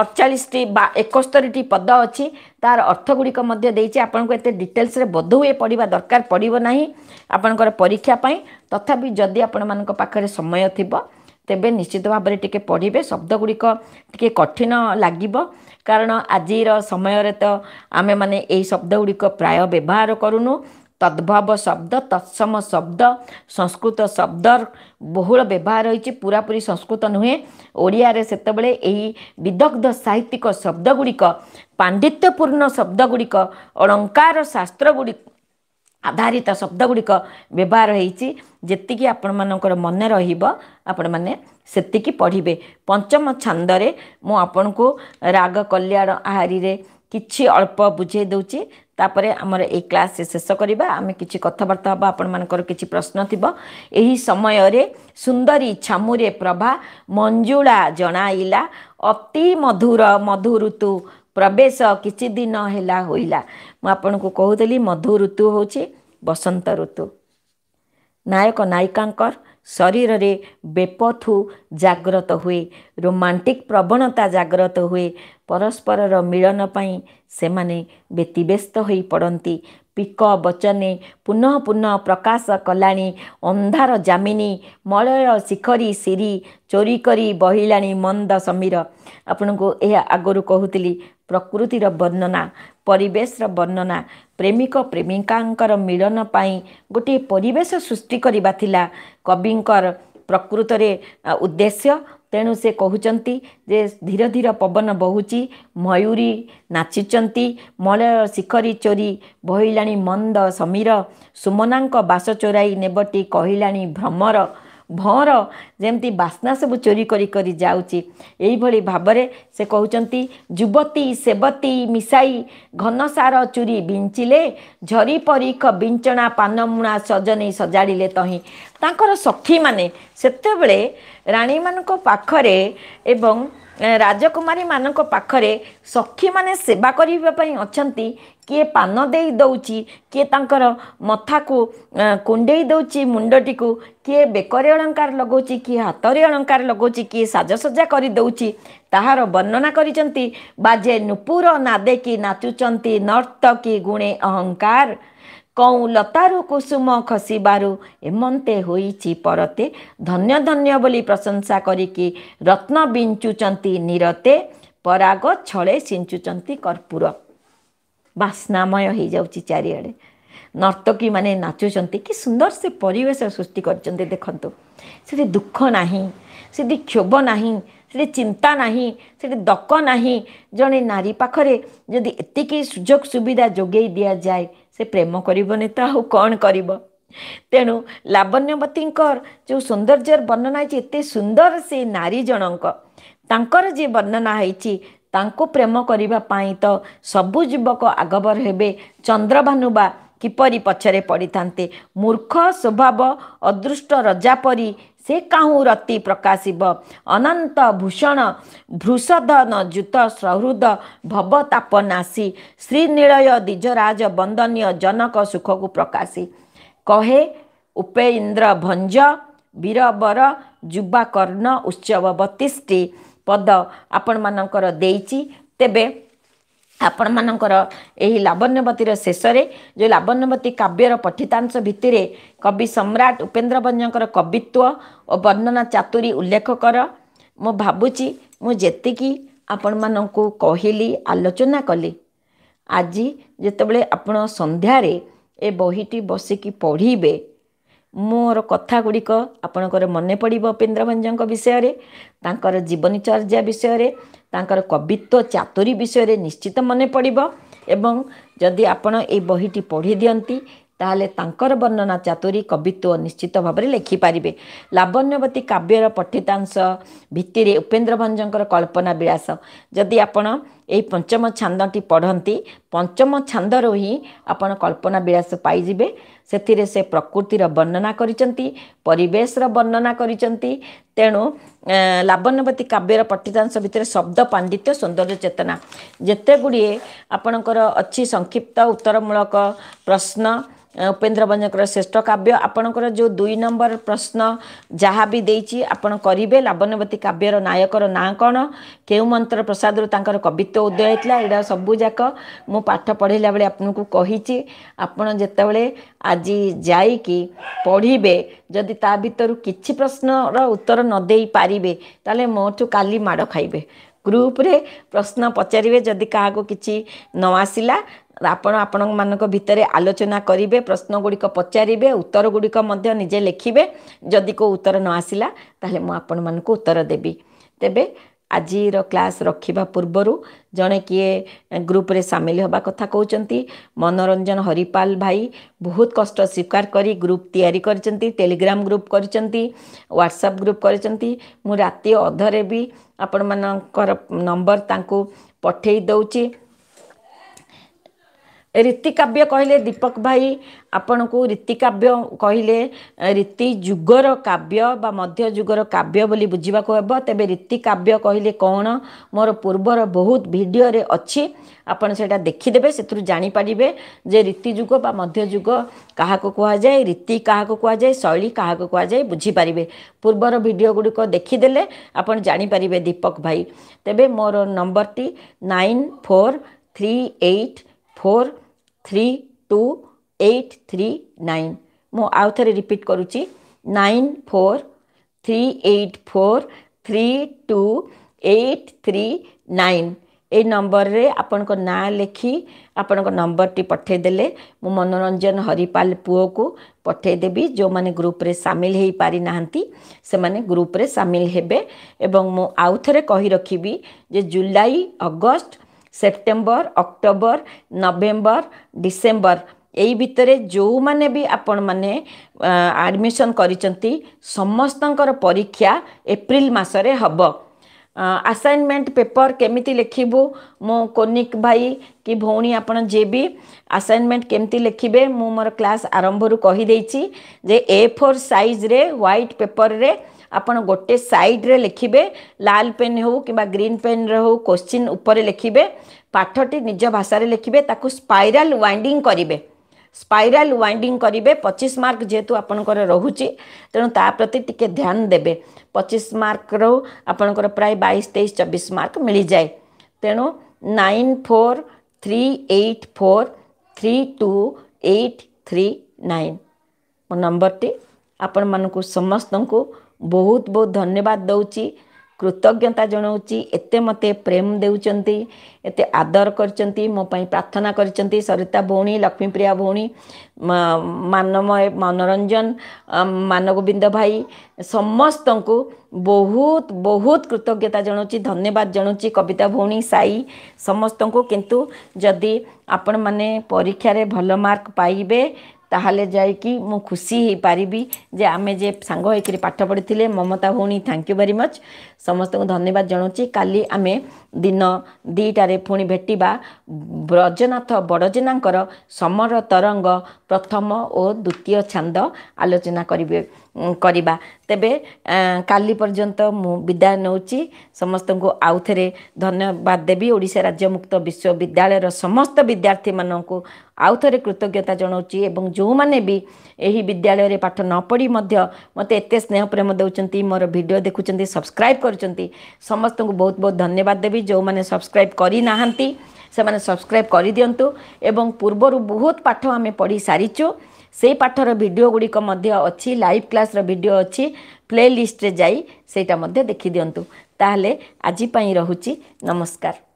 ଅଠଚାଳିଶଟି ବା ଏକସ୍ତରୀଟି ପଦ ଅଛି ତାର ଅର୍ଥଗୁଡ଼ିକ ମଧ୍ୟ ଦେଇଛି ଆପଣଙ୍କୁ ଏତେ ଡିଟେଲ୍ସରେ ବୋଧହୁଏ ପଢ଼ିବା ଦରକାର ପଡ଼ିବ ନାହିଁ ଆପଣଙ୍କର ପରୀକ୍ଷା ପାଇଁ ତଥାପି ଯଦି ଆପଣମାନଙ୍କ ପାଖରେ ସମୟ ଥିବ ତେବେ ନିଶ୍ଚିତ ଭାବରେ ଟିକିଏ ପଢ଼ିବେ ଶବ୍ଦଗୁଡ଼ିକ ଟିକିଏ କଠିନ ଲାଗିବ କାରଣ ଆଜିର ସମୟରେ ତ ଆମେମାନେ ଏହି ଶବ୍ଦଗୁଡ଼ିକ ପ୍ରାୟ ବ୍ୟବହାର କରୁନୁ तद्भव शब्द तत्सम शब्द संस्कृत शब्द ବହୁଳ ବ୍ୟବହାର ରହିଛି ପୁରାପୁରି ସଂସ୍କୃତ ନୁହେଁ ଓଡ଼ିଆରେ ସେତେବେଳେ ଏହି ବିଦଗ୍ଧ ସାହିତ୍ୟିକ ଶବ୍ଦଗୁଡ଼ିକ ପାଣ୍ଡିତ୍ୟପୂର୍ଣ୍ଣ ଶବ୍ଦଗୁଡ଼ିକ ଅଳଙ୍କାର ଶାସ୍ତ୍ରଗୁଡ଼ିକ ଆଧାରିତ ଶବ୍ଦଗୁଡ଼ିକ ବ୍ୟବହାର ହେଇଛି ଯେତିକି ଆପଣମାନଙ୍କର ମନେ ରହିବ ଆପଣମାନେ ସେତିକି ପଢ଼ିବେ ପଞ୍ଚମ ଛାନ୍ଦରେ ମୁଁ ଆପଣଙ୍କୁ ରାଗ କଲ୍ୟାଣ ଆହାରୀରେ କିଛି ଅଳ୍ପ ବୁଝେଇ ଦେଉଛି ତାପରେ ଆମର ଏଇ କ୍ଲାସ୍ ଶେଷ କରିବା ଆମେ କିଛି କଥାବାର୍ତ୍ତା ହେବା ଆପଣମାନଙ୍କର କିଛି ପ୍ରଶ୍ନ ଥିବ ଏହି ସମୟରେ ସୁନ୍ଦରୀ ଛାମୁରେ ପ୍ରଭା ମଞ୍ଜୁଳା ଜଣାଇଲା ଅତି ମଧୁର ମଧୁ ଋତୁ ପ୍ରବେଶ କିଛି ଦିନ ହେଲା ହୋଇଲା ମୁଁ ଆପଣଙ୍କୁ କହୁଥିଲି ମଧୁ ଋତୁ ହେଉଛି ବସନ୍ତ ଋତୁ ନାୟକ ନାୟିକାଙ୍କର ଶରୀରରେ ବେପଥୁ ଜାଗ୍ରତ ହୁଏ ରୋମାଣ୍ଟିକ୍ ପ୍ରବଣତା ଜାଗ୍ରତ ହୁଏ ପରସ୍ପରର ମିଳନ ପାଇଁ ସେମାନେ ବ୍ୟତିବ୍ୟସ୍ତ ହୋଇପଡ଼ନ୍ତି ପିକ ବଚନେ ପୁନଃ ପୁନଃ ପ୍ରକାଶ କଲାଣି ଅନ୍ଧାର ଜାମିନୀ ମଳୟ ଶିଖରୀ ସିରି ଚୋରି କରି ବହିଲାଣି ମନ୍ଦ ସମୀର ଆପଣଙ୍କୁ ଏହା ଆଗରୁ କହୁଥିଲି ପ୍ରକୃତିର ବର୍ଣ୍ଣନା ପରିବେଶର ବର୍ଣ୍ଣନା ପ୍ରେମିକ ପ୍ରେମିକାଙ୍କର ମିଳନ ପାଇଁ ଗୋଟିଏ ପରିବେଶ ସୃଷ୍ଟି କରିବା ଥିଲା କବିଙ୍କର ପ୍ରକୃତରେ ଉଦ୍ଦେଶ୍ୟ ତେଣୁ ସେ କହୁଛନ୍ତି ଯେ ଧୀର ଧୀର ପବନ ବହୁଛି ମୟୂରୀ ନାଚୁଛନ୍ତି ମଳୟ ଶିଖରୀ ଚୋରି ବହିଲାଣି ମନ୍ଦ ସମୀର ସୁମନାଙ୍କ ବାସ ଚୋରାଇ ନେବଟି କହିଲାଣି ଭ୍ରମର ଭର ଯେମିତି ବାସ୍ନା ସବୁ ଚୋରି କରି କରି ଯାଉଛି ଏଇଭଳି ଭାବରେ ସେ କହୁଛନ୍ତି ଯୁବତୀ ସେବତୀ ମିଶାଇ ଘନସାର ଚୁରି ବିଞ୍ଚିଲେ ଝରି ପରିଖ ବିଞ୍ଚଣା ପାନମୁଣା ସଜନେଇ ସଜାଡ଼ିଲେ ତହିଁ ତାଙ୍କର ସଖୀମାନେ ସେତେବେଳେ ରାଣୀମାନଙ୍କ ପାଖରେ ଏବଂ ରାଜକୁମାରୀମାନଙ୍କ ପାଖରେ ସଖୀମାନେ ସେବା କରିବା ପାଇଁ ଅଛନ୍ତି କିଏ ପାନ ଦେଇ ଦେଉଛି କିଏ ତାଙ୍କର ମଥାକୁ କୁଣ୍ଡେଇ ଦେଉଛି ମୁଣ୍ଡଟିକୁ କିଏ ବେକରେ ଅଳଙ୍କାର ଲଗାଉଛି କିଏ ହାତରେ ଅଳଙ୍କାର ଲଗାଉଛି କିଏ ସାଜସଜ୍ଜା କରିଦେଉଛି ତାହାର ବର୍ଣ୍ଣନା କରିଛନ୍ତି ବାଜେ ନୁପୁର ନାଦେକି ନାଚୁଛନ୍ତି ନର୍ତ୍ତ କି ଗୁଣେ ଅହଙ୍କାର କଉଁ ଲତାରୁ କୁସୁମ ଖସିବାରୁ ଏମନ୍ତେ ହୋଇଛି ପରତେ ଧନ୍ୟ ଧନ୍ୟ ବୋଲି ପ୍ରଶଂସା କରିକି ରତ୍ନ ବିଞ୍ଚୁଛନ୍ତି ନିରତେ ପରାଗ ଛଳେ ସିଞ୍ଚୁଛନ୍ତି କର୍ପୁର ବାସ୍ନାମୟ ହେଇଯାଉଛି ଚାରିଆଡ଼େ ନର୍ତ୍ତକୀମାନେ ନାଚୁଛନ୍ତି କି ସୁନ୍ଦର ସେ ପରିବେଶ ସୃଷ୍ଟି କରିଛନ୍ତି ଦେଖନ୍ତୁ ସେଠି ଦୁଃଖ ନାହିଁ ସେଠି କ୍ଷୋଭ ନାହିଁ ସେଠି ଚିନ୍ତା ନାହିଁ ସେଠି ଦକ ନାହିଁ ଜଣେ ନାରୀ ପାଖରେ ଯଦି ଏତିକି ସୁଯୋଗ ସୁବିଧା ଯୋଗାଇ ଦିଆଯାଏ ସେ ପ୍ରେମ କରିବନି ତ ଆଉ କ'ଣ କରିବ ତେଣୁ ଲାବଣ୍ୟବତୀଙ୍କର ଯେଉଁ ସୌନ୍ଦର୍ଯ୍ୟର ବର୍ଣ୍ଣନା ହେଇଛି ଏତେ ସୁନ୍ଦର ସେ ନାରୀ ଜଣଙ୍କ ତାଙ୍କର ଯିଏ ବର୍ଣ୍ଣନା ହେଇଛି ତାଙ୍କୁ ପ୍ରେମ କରିବା ପାଇଁ ତ ସବୁ ଯୁବକ ଆଗବର ହେବେ ଚନ୍ଦ୍ରଭାନୁ ବା କିପରି ପଛରେ ପଡ଼ିଥାନ୍ତେ ମୂର୍ଖ ସ୍ୱଭାବ ଅଦୃଷ୍ଟ ରଜା ପରି से काु रति प्रकाशीव अनंत भूषण भृषधन जुत सहृद भवतापनाशी श्रीनिलय द्विजराज वन्दनी जनक को प्रकाशी कहे उपेन्द्र भञ्ज विरवर जुवाकर्ण उत्सव बतिस टी पद आपण देची तेबे ଆପଣମାନଙ୍କର ଏହି ଲାବଣ୍ୟବତୀର ଶେଷରେ ଯେଉଁ ଲାବଣ୍ୟବତୀ କାବ୍ୟର ପଠିତାଂଶ ଭିତ୍ତିରେ କବି ସମ୍ରାଟ ଉପେନ୍ଦ୍ର ଭଞ୍ଜଙ୍କର କବିତ୍ୱ ଓ ବର୍ଣ୍ଣନା ଚାତୁରୀ ଉଲ୍ଲେଖ କର ମୁଁ ଭାବୁଛି ମୁଁ ଯେତିକି ଆପଣମାନଙ୍କୁ କହିଲି ଆଲୋଚନା କଲି ଆଜି ଯେତେବେଳେ ଆପଣ ସନ୍ଧ୍ୟାରେ ଏ ବହିଟି ବସିକି ପଢ଼ିବେ ମୋର କଥା ଗୁଡ଼ିକ ଆପଣଙ୍କର ମନେ ପଡ଼ିବ ଉପେନ୍ଦ୍ର ଭଞ୍ଜଙ୍କ ବିଷୟରେ ତାଙ୍କର ଜୀବନୀ ଚର୍ଯ୍ୟା ବିଷୟରେ ତାଙ୍କର କବିତ୍ୱ ଚାତୁରୀ ବିଷୟରେ ନିଶ୍ଚିତ ମନେ ପଡ଼ିବ ଏବଂ ଯଦି ଆପଣ ଏଇ ବହିଟି ପଢ଼ି ଦିଅନ୍ତି ତାହେଲେ ତାଙ୍କର ବର୍ଣ୍ଣନା ଚାତୁରୀ କବିତ୍ୱ ନିଶ୍ଚିତ ଭାବରେ ଲେଖିପାରିବେ ଲାବଣ୍ୟବତୀ କାବ୍ୟର ପଠିତାଂଶ ଭିତ୍ତିରେ ଉପେନ୍ଦ୍ର ଭଞ୍ଜଙ୍କର କଳ୍ପନା ବିଳାସ ଯଦି ଆପଣ ଏହି ପଞ୍ଚମ ଛାନ୍ଦଟି ପଢ଼ନ୍ତି ପଞ୍ଚମ ଛାନ୍ଦରୁ ହିଁ ଆପଣ କଳ୍ପନା ବିଳାସ ପାଇଯିବେ ସେଥିରେ ସେ ପ୍ରକୃତିର ବର୍ଣ୍ଣନା କରିଛନ୍ତି ପରିବେଶର ବର୍ଣ୍ଣନା କରିଛନ୍ତି ତେଣୁ ଲାବନ୍ୟବତୀ କାବ୍ୟର ପଟ୍ଟିତାଂଶ ଭିତରେ ଶବ୍ଦ ପାଣ୍ଡିତ୍ୟ ସୌନ୍ଦର୍ଯ୍ୟ ଚେତନା ଯେତେ ଗୁଡ଼ିଏ ଆପଣଙ୍କର ଅଛି ସଂକ୍ଷିପ୍ତ ଉତ୍ତରମୂଳକ ପ୍ରଶ୍ନ ଉପେନ୍ଦ୍ର ଭଞ୍ଜଙ୍କର ଶ୍ରେଷ୍ଠ କାବ୍ୟ ଆପଣଙ୍କର ଯେଉଁ ଦୁଇ ନମ୍ବର ପ୍ରଶ୍ନ ଯାହା ବି ଦେଇଛି ଆପଣ କରିବେ ଲାବନ୍ୟବତୀ କାବ୍ୟର ନାୟକର ନାଁ କ'ଣ କେଉଁ ମନ୍ତ୍ର ପ୍ରସାଦରୁ ତାଙ୍କର କବିତ୍ୱ ଗୀତ ଉଦୟ ହେଇଥିଲା ଏଗୁଡ଼ା ସବୁଯାକ ମୁଁ ପାଠ ପଢ଼େଇଲା ବେଳେ ଆପଣଙ୍କୁ କହିଛି ଆପଣ ଯେତେବେଳେ ଆଜି ଯାଇକି ପଢ଼ିବେ ଯଦି ତା ଭିତରୁ କିଛି ପ୍ରଶ୍ନର ଉତ୍ତର ନ ଦେଇପାରିବେ ତାହେଲେ ମୋଠୁ କାଲି ମାଡ଼ ଖାଇବେ ଗ୍ରୁପରେ ପ୍ରଶ୍ନ ପଚାରିବେ ଯଦି କାହାକୁ କିଛି ନ ଆସିଲା ଆପଣ ଆପଣମାନଙ୍କ ଭିତରେ ଆଲୋଚନା କରିବେ ପ୍ରଶ୍ନ ଗୁଡ଼ିକ ପଚାରିବେ ଉତ୍ତର ଗୁଡ଼ିକ ମଧ୍ୟ ନିଜେ ଲେଖିବେ ଯଦି କେଉଁ ଉତ୍ତର ନ ଆସିଲା ତାହେଲେ ମୁଁ ଆପଣମାନଙ୍କୁ ଉତ୍ତର ଦେବି ତେବେ ଆଜିର କ୍ଲାସ୍ ରଖିବା ପୂର୍ବରୁ ଜଣେ କିଏ ଗ୍ରୁପ୍ରେ ସାମିଲ ହେବା କଥା କହୁଛନ୍ତି ମନୋରଞ୍ଜନ ହରିପାଲ ଭାଇ ବହୁତ କଷ୍ଟ ସ୍ୱୀକାର କରି ଗ୍ରୁପ୍ ତିଆରି କରିଛନ୍ତି ଟେଲିଗ୍ରାମ୍ ଗ୍ରୁପ୍ କରିଛନ୍ତି ହ୍ୱାଟ୍ସଆପ୍ ଗ୍ରୁପ୍ କରିଛନ୍ତି ମୁଁ ରାତି ଅଧରେ ବି ଆପଣମାନଙ୍କର ନମ୍ବର ତାଙ୍କୁ ପଠାଇ ଦେଉଛି ରୀତିକାବ୍ୟ କହିଲେ ଦୀପକ ଭାଇ ଆପଣଙ୍କୁ ରୀତିକାବ୍ୟ କହିଲେ ରୀତି ଯୁଗର କାବ୍ୟ ବା ମଧ୍ୟ ଯୁଗର କାବ୍ୟ ବୋଲି ବୁଝିବାକୁ ହେବ ତେବେ ରୀତିକାବ୍ୟ କହିଲେ କ'ଣ ମୋର ପୂର୍ବର ବହୁତ ଭିଡ଼ିଓରେ ଅଛି ଆପଣ ସେଇଟା ଦେଖିଦେବେ ସେଥିରୁ ଜାଣିପାରିବେ ଯେ ରୀତି ଯୁଗ ବା ମଧ୍ୟ ଯୁଗ କାହାକୁ କୁହାଯାଏ ରୀତି କାହାକୁ କୁହାଯାଏ ଶୈଳୀ କାହାକୁ କୁହାଯାଏ ବୁଝିପାରିବେ ପୂର୍ବର ଭିଡ଼ିଓ ଗୁଡ଼ିକ ଦେଖିଦେଲେ ଆପଣ ଜାଣିପାରିବେ ଦୀପକ ଭାଇ ତେବେ ମୋର ନମ୍ବରଟି nine four three eight four three two eight three nine मुझे रिपीट करुच nine four three eight four three two eight three nine ए नंबर रे आपण को ना लिखि आपण को नंबर टी पठेदे मुझ मनोरंजन हरिपाल पुओ को पठेदेवी जो मैंने ग्रुप रे सामिल हो पारिनाहांती से माने ग्रुप रे सामिल हेबे एवं मु आउ थे कही रखी जे July August September October November December এই ভিতরে ଯେଉଁମାନେ ବି ଆପଣମାନେ ଆଡ଼ମିସନ୍ କରିଛନ୍ତି ସମସ୍ତଙ୍କର ପରୀକ୍ଷା ଏପ୍ରିଲ ମାସରେ ହେବ ଆସାଇନମେଣ୍ଟ ପେପର କେମିତି ଲେଖିବୁ ମୁଁ କୋନିକ୍ ଭାଇ କି ଭଉଣୀ ଆପଣ ଯିଏ ବି ଆସାଇନମେଣ୍ଟ କେମିତି ଲେଖିବେ ମୁଁ ମୋର କ୍ଲାସ୍ ଆରମ୍ଭରୁ କହିଦେଇଛି ଯେ ଏ ଫୋର୍ ସାଇଜ୍ରେ ହ୍ୱାଇଟ୍ ପେପରରେ आप गोटे सैड्रे लिखे लाल पेन हो कि ग्रीन पेन रो क्वेश्चन उपर लिखे पाठटी निज भाषा लिखे स्पाइराल वाइंडिंग करेंगे स्पाइराल वाइंडिंग करेंगे पचीस मार्क जेहेतु आपंकर रोचे तेनाली प्रति टी ध्यान देवे पचीस मार्क रो आपर प्राय बैश तेईस चबीस मार्क मिल जाए तेणु nine four three eight four three two eight three nine मो नंबर टी आपण मानक समस्त को बहुत बहुत धन्यवाद दौर कृतज्ञता जनाऊे मत प्रेम देते आदर करोपाई प्रार्थना कर सरिता भौणी लक्ष्मीप्रिया भौणी मानमय मनोरंजन मानगोविंद भाई समस्त को बहुत बहुत कृतज्ञता जनाऊँ धन्यवाद जनाऊँ कविता भौणी साई समस्त को किंतु जदि आपण मैने परीक्षार भल मार्क पाइबे ତାହେଲେ ଯାଇକି ମୁଁ ଖୁସି ହେଇପାରିବି ଯେ ଆମେ ଯେ ସାଙ୍ଗ ହେଇକରି ପାଠ ପଢ଼ିଥିଲେ ମମତା ଭଉଣୀ ଥ୍ୟାଙ୍କ ୟୁ ଭେରି ମଚ୍ ସମସ୍ତଙ୍କୁ ଧନ୍ୟବାଦ ଜଣାଉଛି କାଲି ଆମେ ଦିନ ଦୁଇଟାରେ ପୁଣି ଭେଟିବା ବ୍ରଜନାଥ ବଡ଼ଜେନାଙ୍କର ସମର ତରଙ୍ଗ ପ୍ରଥମ ଓ ଦ୍ୱିତୀୟ ଛାନ୍ଦ ଆଲୋଚନା କରିବେ କରିବା ତେବେ କାଲି ପର୍ଯ୍ୟନ୍ତ ମୁଁ ବିଦାୟ ନେଉଛି ସମସ୍ତଙ୍କୁ ଆଉ ଥରେ ଧନ୍ୟବାଦ ଦେବି ଓଡ଼ିଶା ରାଜ୍ୟ ମୁକ୍ତ ବିଶ୍ୱବିଦ୍ୟାଳୟର ସମସ୍ତ ବିଦ୍ୟାର୍ଥୀମାନଙ୍କୁ ଆଉ ଥରେ କୃତଜ୍ଞତା ଜଣାଉଛି ଏବଂ ଯେଉଁମାନେ ବି ଏହି ବିଦ୍ୟାଳୟରେ ପାଠ ନ ପଢ଼ି ମଧ୍ୟ ମୋତେ ଏତେ ସ୍ନେହ ପ୍ରେମ ଦେଉଛନ୍ତି ମୋର ଭିଡ଼ିଓ ଦେଖୁଛନ୍ତି ସବସ୍କ୍ରାଇବ୍ କରୁଛନ୍ତି ସମସ୍ତଙ୍କୁ ବହୁତ ବହୁତ ଧନ୍ୟବାଦ ଦେବି ଯେଉଁମାନେ ସବସ୍କ୍ରାଇବ୍ କରିନାହାନ୍ତି ସେମାନେ ସବସ୍କ୍ରାଇବ୍ କରିଦିଅନ୍ତୁ ଏବଂ ପୂର୍ବରୁ ବହୁତ ପାଠ ଆମେ ପଢ଼ି ସାରିଛୁ ସେଇ ପାଠର ଭିଡ଼ିଓ ଗୁଡ଼ିକ ମଧ୍ୟ ଅଛି ଲାଇଭ୍ କ୍ଲାସ୍ର ଭିଡ଼ିଓ ଅଛି ପ୍ଲେ ଲିଷ୍ଟରେ ଯାଇ ସେଇଟା ମଧ୍ୟ ଦେଖିଦିଅନ୍ତୁ ତାହେଲେ ଆଜି ପାଇଁ ରହୁଛି ନମସ୍କାର